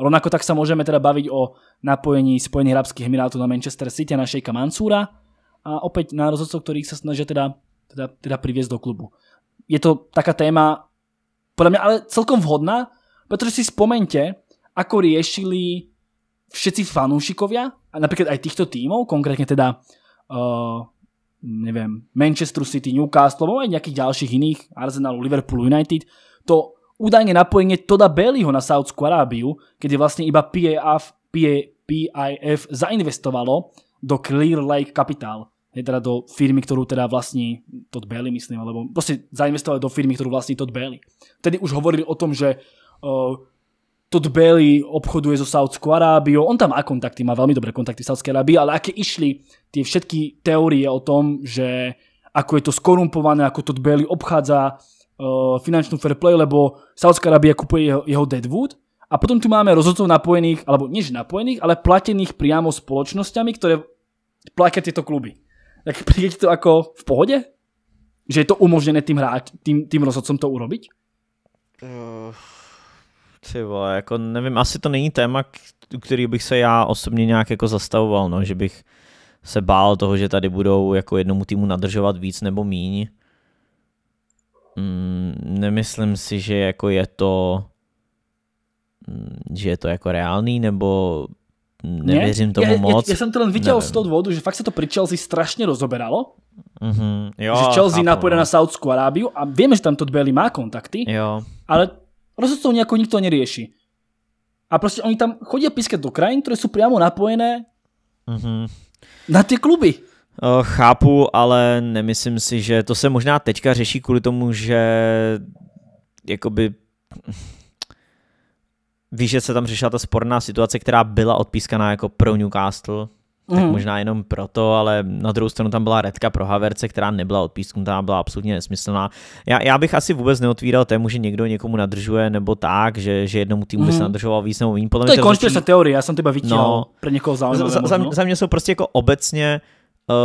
Rovnako tak sa môžeme teda baviť o napojení Spojených arabských emirátov na Manchester City a na Šejka Mansúra, a opäť na rozhodcov, ktorých sa snažia teda, teda, teda priviesť do klubu. Je to taká téma, podľa mňa ale celkom vhodná, pretože si spomente, ako riešili všetci fanúšikovia, a napríklad aj týchto tímov, konkrétne teda uh, eh, neviem, Manchester City, Newcastle, alebo aj nejakých ďalších iných, Arsenalu, Liverpool, United, to údajne napojenie Toda Bellyho na Saudskú Arábiu, je vlastne iba PIF, PIF zainvestovalo do Clear Lake Capital hej, teda do firmy, ktorú teda vlastní Todd Bailey, myslím, alebo proste zainvestovali do firmy, ktorú vlastní Todd Bailey. Vtedy už hovorili o tom, že uh, Todd Bailey obchoduje so Saudskou Arábiou, on tam má kontakty, má veľmi dobré kontakty v Saudskej Arábii, ale aké išli tie všetky teórie o tom, že ako je to skorumpované, ako Todd Bailey obchádza uh, finančnú fair play, lebo Saudská Arábia kupuje jeho, jeho Deadwood, a potom tu máme rozhodcov napojených, alebo než napojených, ale platených priamo spoločnosťami, ktoré platia tieto kluby tak přijde to jako v pohodě, Že je to umožněné tým, hráč, tým, tým rozhodcům to urobiť?
Uh, eh, ty vole, jako nevím, asi to není téma, který bych se já osobně nějak jako zastavoval, no, že bych se bál toho, že tady budou jako jednomu týmu nadržovat víc nebo míň. Mm, nemyslím si, že jako je to mm, že je to jako reálný, nebo Nevěřím tomu já, moc. Já, jsem to len viděl
z toho důvodu, že fakt se to pri Chelsea strašně rozoberalo.
Mm-hmm. Jo, že Chelsea napojde no.
na Saudskou Arábiu a víme, že tam to Bailey má kontakty, jo. ale rozhodnou to nějak nikto nerieši. A prostě oni tam chodí pískat do krajín, které jsou přímo napojené
mm-hmm. na ty kluby. Chápu, ale nemyslím si, že to se možná teďka řeší kvůli tomu, že jakoby víš, že se tam řešila ta sporná situace, která byla odpískaná jako pro Newcastle, tak mm. možná jenom proto, ale na druhou stranu tam byla redka pro Haverce, která nebyla odpísknutá, byla absolutně nesmyslná. Já, já bych asi vůbec neotvíral tému, že někdo někomu nadržuje nebo tak, že, že jednomu týmu mm. by se mhm. nadržoval víc nebo méně. to je konspirace se teorie, já jsem teba vytíral no, pro někoho záležitého. Za, za, za mě jsou prostě jako obecně uh,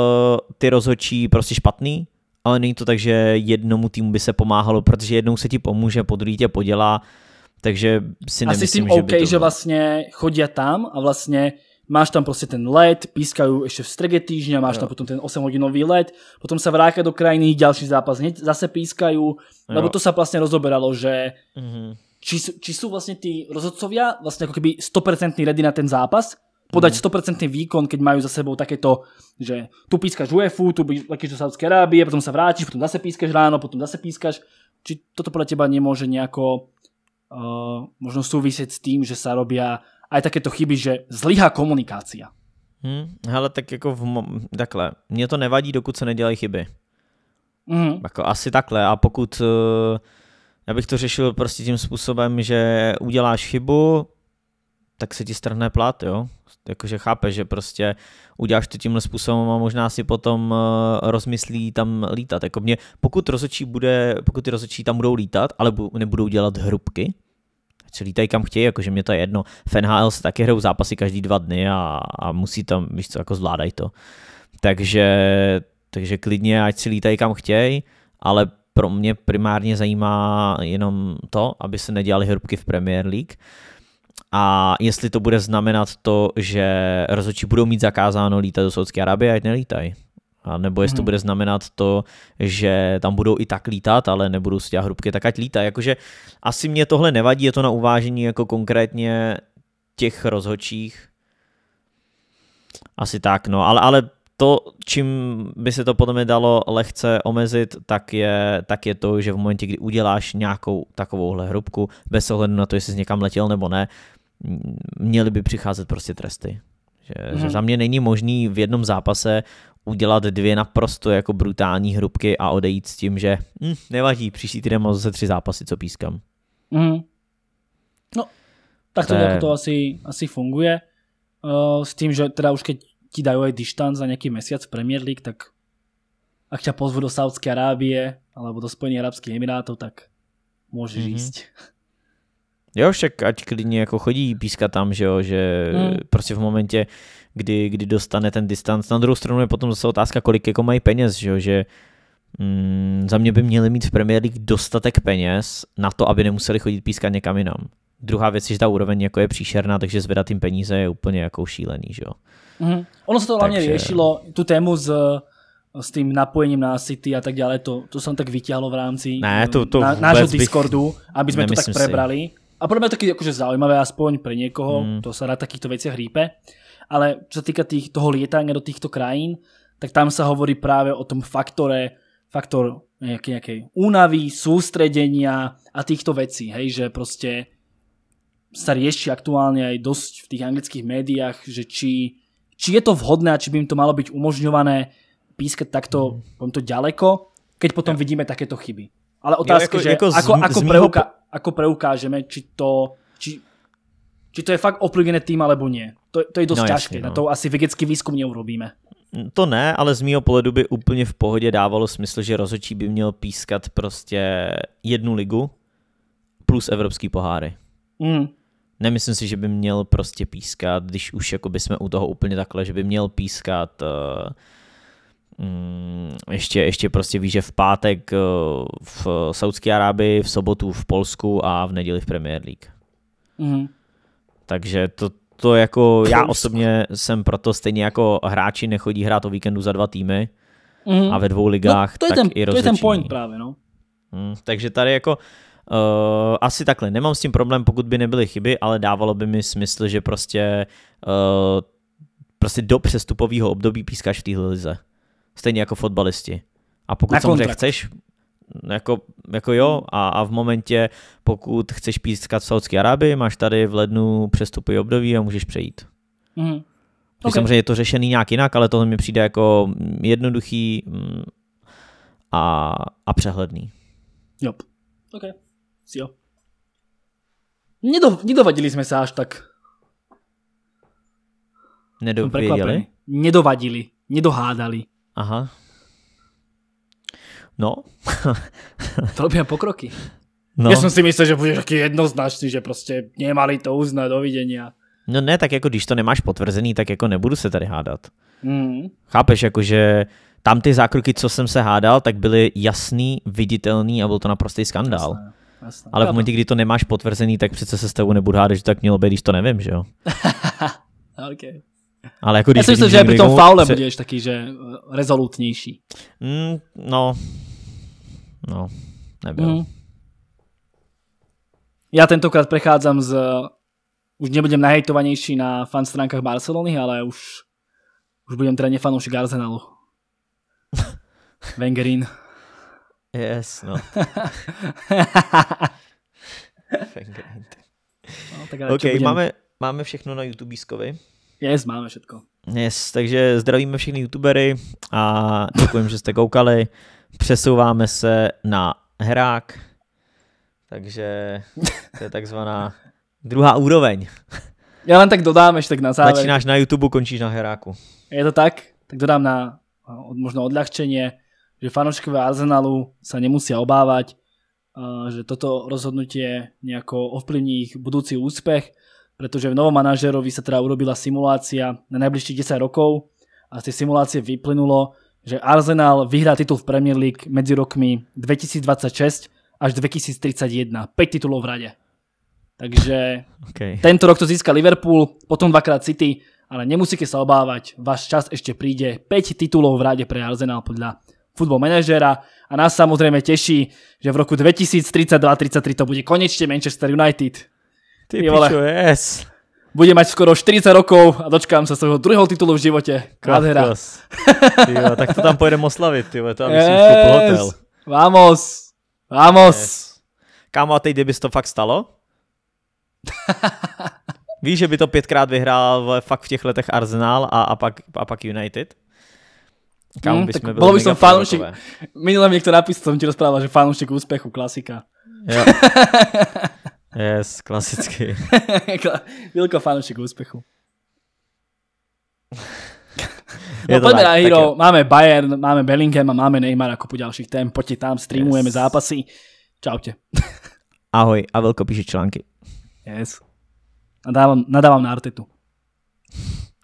ty rozhodčí prostě špatný, ale není to tak, že jednomu týmu by se pomáhalo, protože jednou se ti pomůže, po druhý tě podělá. Takže si nemyslím, Asi tím že OK, by to že vlastně
chodí tam a vlastně máš tam prostě ten let, pískají ještě v strege týždňa, máš jo. tam potom ten 8 hodinový let, potom se vrátí do krajiny, další zápas, zase pískají, nebo to se vlastně rozoberalo, že mm-hmm. či, či sú vlastne tí rozhodcovia vlastne ako keby 100% ready na ten zápas, podať mm -hmm. 100% výkon, keď majú za sebou takéto, že tu pískaš UEFu, tu letíš do Saudskej Arábie, potom sa vrátiš, potom zase pískaš ráno, potom zase pískaš. Či toto podľa teba nemôže nejako Eh, možno súvisieť s tým, že sa robia aj takéto chyby, že zlyhá komunikácia.
Hmm, hele, tak jako v mo- takhle, mně to nevadí, dokud se nedělají chyby. Mm. Jako asi takhle a pokud uh, já bych to řešil prostě tím způsobem, že uděláš chybu, tak se ti strhne plat, jo. Jakože chápe, že prostě uděláš to tímhle způsobem a možná si potom uh, rozmyslí tam lítat. Jako mě, pokud rozočí bude, pokud ty rozočí tam budou lítat, ale bu, nebudou dělat hrubky, Co se lítají kam chtějí, jakože mě to je jedno. V NHL se taky hrajou zápasy každý dva dny a, a musí tam, víš co, jako zvládají to. Takže, takže klidně, ať si lítají kam chtějí, ale pro mě primárně zajímá jenom to, aby se nedělali hrubky v Premier League a jestli to bude znamenat to, že rozhodčí budou mít zakázáno lítat do Saudské Arabie, ať nelítají. A nebo jestli to mhm. bude znamenat to, že tam budou i tak lítat, ale nebudou si dělat hrubky, tak ať lítají. Jakože asi mě tohle nevadí, je to na uvážení jako konkrétně těch rozhodčích. Asi tak, no, ale, ale to, čím by se to potom dalo lehce omezit, tak je, tak je to, že v momentě, kdy uděláš nějakou takovouhle hrubku, bez ohledu na to, jestli jsi někam letěl nebo ne, měly by přicházet prostě tresty. Že, hmm. že mhm. za mě není možný v jednom zápase udělat dvě naprosto jako brutální hrubky a odejít s tím, že hm, nevadí, příští týden mám zase tři zápasy, co pískám.
Hmm. No, tak to, to, jako je... to asi, asi funguje. Uh, s tím, že teda už keď ti dají aj distanc za nějaký měsíc v Premier League, tak a ťa pozvu do Saudské Arábie alebo do Spojených Arabských Emirátov, tak
můžeš mm-hmm. jíst. *laughs* Jo, však ať klidně jako chodí píska tam, že jo, že hmm. prostě v momentě, kdy, kdy dostane ten distanc. Na druhou stranu je potom zase otázka, kolik jako mají peněz, že jo, že mm, za mě by měli mít v Premier League dostatek peněz na to, aby nemuseli chodit pískat někam jinam. Druhá věc je, že ta úroveň jako je příšerná, takže zvedat jim peníze je úplně jako šílený, že jo.
Hmm. Ono se to hlavně takže... řešilo, tu tému z s tím napojením na City a tak dále, to, to jsem tak vyťahlo v rámci ne, to, to na, nášho Discordu, aby jsme to tak prebrali. Si a podľa mňa taky akože zaujímavé aspoň pre niekoho, mm. to sa rád takýchto veciach hrípe. Ale čo sa týka tých, toho lietania do týchto krajín, tak tam sa hovorí práve o tom faktore, faktor nejakej, nejakej únavy, sústredenia a týchto vecí, hej, že proste sa rieši aktuálne aj dosť v tých anglických médiách, že či, či je to vhodné a či by im to malo byť umožňované pískať takto, hmm. poviem to ďaleko, keď potom ja. vidíme takéto chyby. Ale otázka, ja, jako, že jako, ako, ako preuka... Po ako preukážeme, či to, či, či to je fakt ovplyvnené tým, alebo nie. To, to je dost no, ťažké, no. na to asi vědecký výzkum neurobíme.
Mm, to ne, ale z mýho pohledu by úplně v pohodě dávalo smysl, že rozhodčí by měl pískat prostě jednu ligu plus evropský poháry. Mm. Nemyslím si, že by měl prostě pískat, když už jako by jsme u toho úplně takhle, že by měl pískat uh, Mm, ještě, ještě prostě ví, že v pátek eh, v Saudské Arábii, v sobotu v Polsku a v neděli v Premier League. Mm. Takže to, to jako já osobně jsem proto stejně jako hráči nechodí hrát o víkendu za dva týmy mm. a ve dvou no, ligách no, to je tak ten, i rozličení. To je ten point právě, no. Mm, takže tady jako uh, asi takhle, nemám s tím problém, pokud by nebyly chyby, ale dávalo by mi smysl, že prostě uh, prostě do přestupového období pískáš v téhle lize stejně jako fotbalisti. A pokud na samozřejmě kontrakt. chceš, mm, jako, jako jo, a, a v momentě, pokud chceš pískat v Saudské Arábii, máš tady v lednu přestupy období a můžeš přejít.
Mm. Okay. Samozřejmě
je to řešený nějak jinak, ale tohle mi přijde jako mm, jednoduchý mm, a, a přehledný. Jo.
OK. Si jo. nedo nedovadili jsme se až tak.
Nedověděli?
Nedovadili. Nedohádali.
Aha. No.
*laughs* to Robia pokroky. No. Ja som si myslel, že budeš taký jednoznačný, že prostě nemali to uznat, dovidenia.
No ne, tak jako když to nemáš potvrzený, tak jako nebudu se tady hádat. Mm. Chápeš, jakože tam ty zákroky, co jsem se hádal, tak byly jasný, viditelný a byl to naprostý skandál. Jasné, jasné. Ale v momentě, kdy to nemáš potvrzený, tak přece se s tebou nebudu hádat, že tak mělo být, když to nevím, že jo?
*laughs* okay.
Ale jako když Já si myslím, že při tom faule se... budeš
taky, že eh, rezolutnější. Mm, no,
no, nebyl. Mm.
Já tentokrát prechádzam z... Eh, už nebudem najhejtovanější na fan stránkách Barcelony, ale už, už budem teda nefanoušik Arsenalu. *laughs* Wengerin.
Yes, no. *laughs* no tak ale OK, budem... máme, máme všechno na YouTube Yes, máme všetko. Yes, takže zdravíme všechny youtubery a děkujem, že jste koukali. Přesouváme se na herák, takže to je takzvaná druhá úroveň.
Já len tak dodám ještě tak na závěr. Začínáš
na YouTube, končíš na heráku.
Je to tak? Tak dodám na eh, možno odľahčenie, že fanouškové Arsenalu sa nemusia obávať, eh, že toto rozhodnutie nejako ovplyvní ich budúci úspech pretože v novom manažerovi sa teda urobila simulácia na najbližších 10 rokov a z tej simulácie vyplynulo, že Arsenal vyhrá titul v Premier League medzi rokmi 2026 až 2031. 5 titulov v rade. Takže okay. tento rok to získa Liverpool, potom dvakrát City, ale nemusíte sa obávať, váš čas ešte príde. 5 titulov v rade pre Arsenal podľa futbol manažera a nás samozrejme teší, že v roku 2032-33 to bude konečne Manchester United. Ty jo, pičo, yes. Budem mať skoro 40 rokov a dočkám sa svojho druhého titulu v živote. Nádhera. Tyjo, tak to tam oslaviť, oslavit, vole, to yes.
Vamos, vamos. Yes. Kámo, a teď, kde to fakt stalo? *laughs* Víš, že by to pětkrát vyhrál v, fakt v těch letech Arsenal a, a, pak, a pak United? Kámo, mm, bychom byli by som fanúšik.
Minule mi někdo napísal, jsem ti rozprával, že fanúšik úspěchu, klasika. Jo. *laughs*
Yes, klasicky.
*laughs* Vilko, fanoušek úspěchu.
*laughs* No pojďme na Hero,
tak máme Bayern, máme Bellingham a máme Neymar a kupu dalších tém, pojďte tam, streamujeme yes. zápasy. Čaute.
*laughs* Ahoj a Vilko píše články.
Yes. Nadávám, nadávám na Artetu.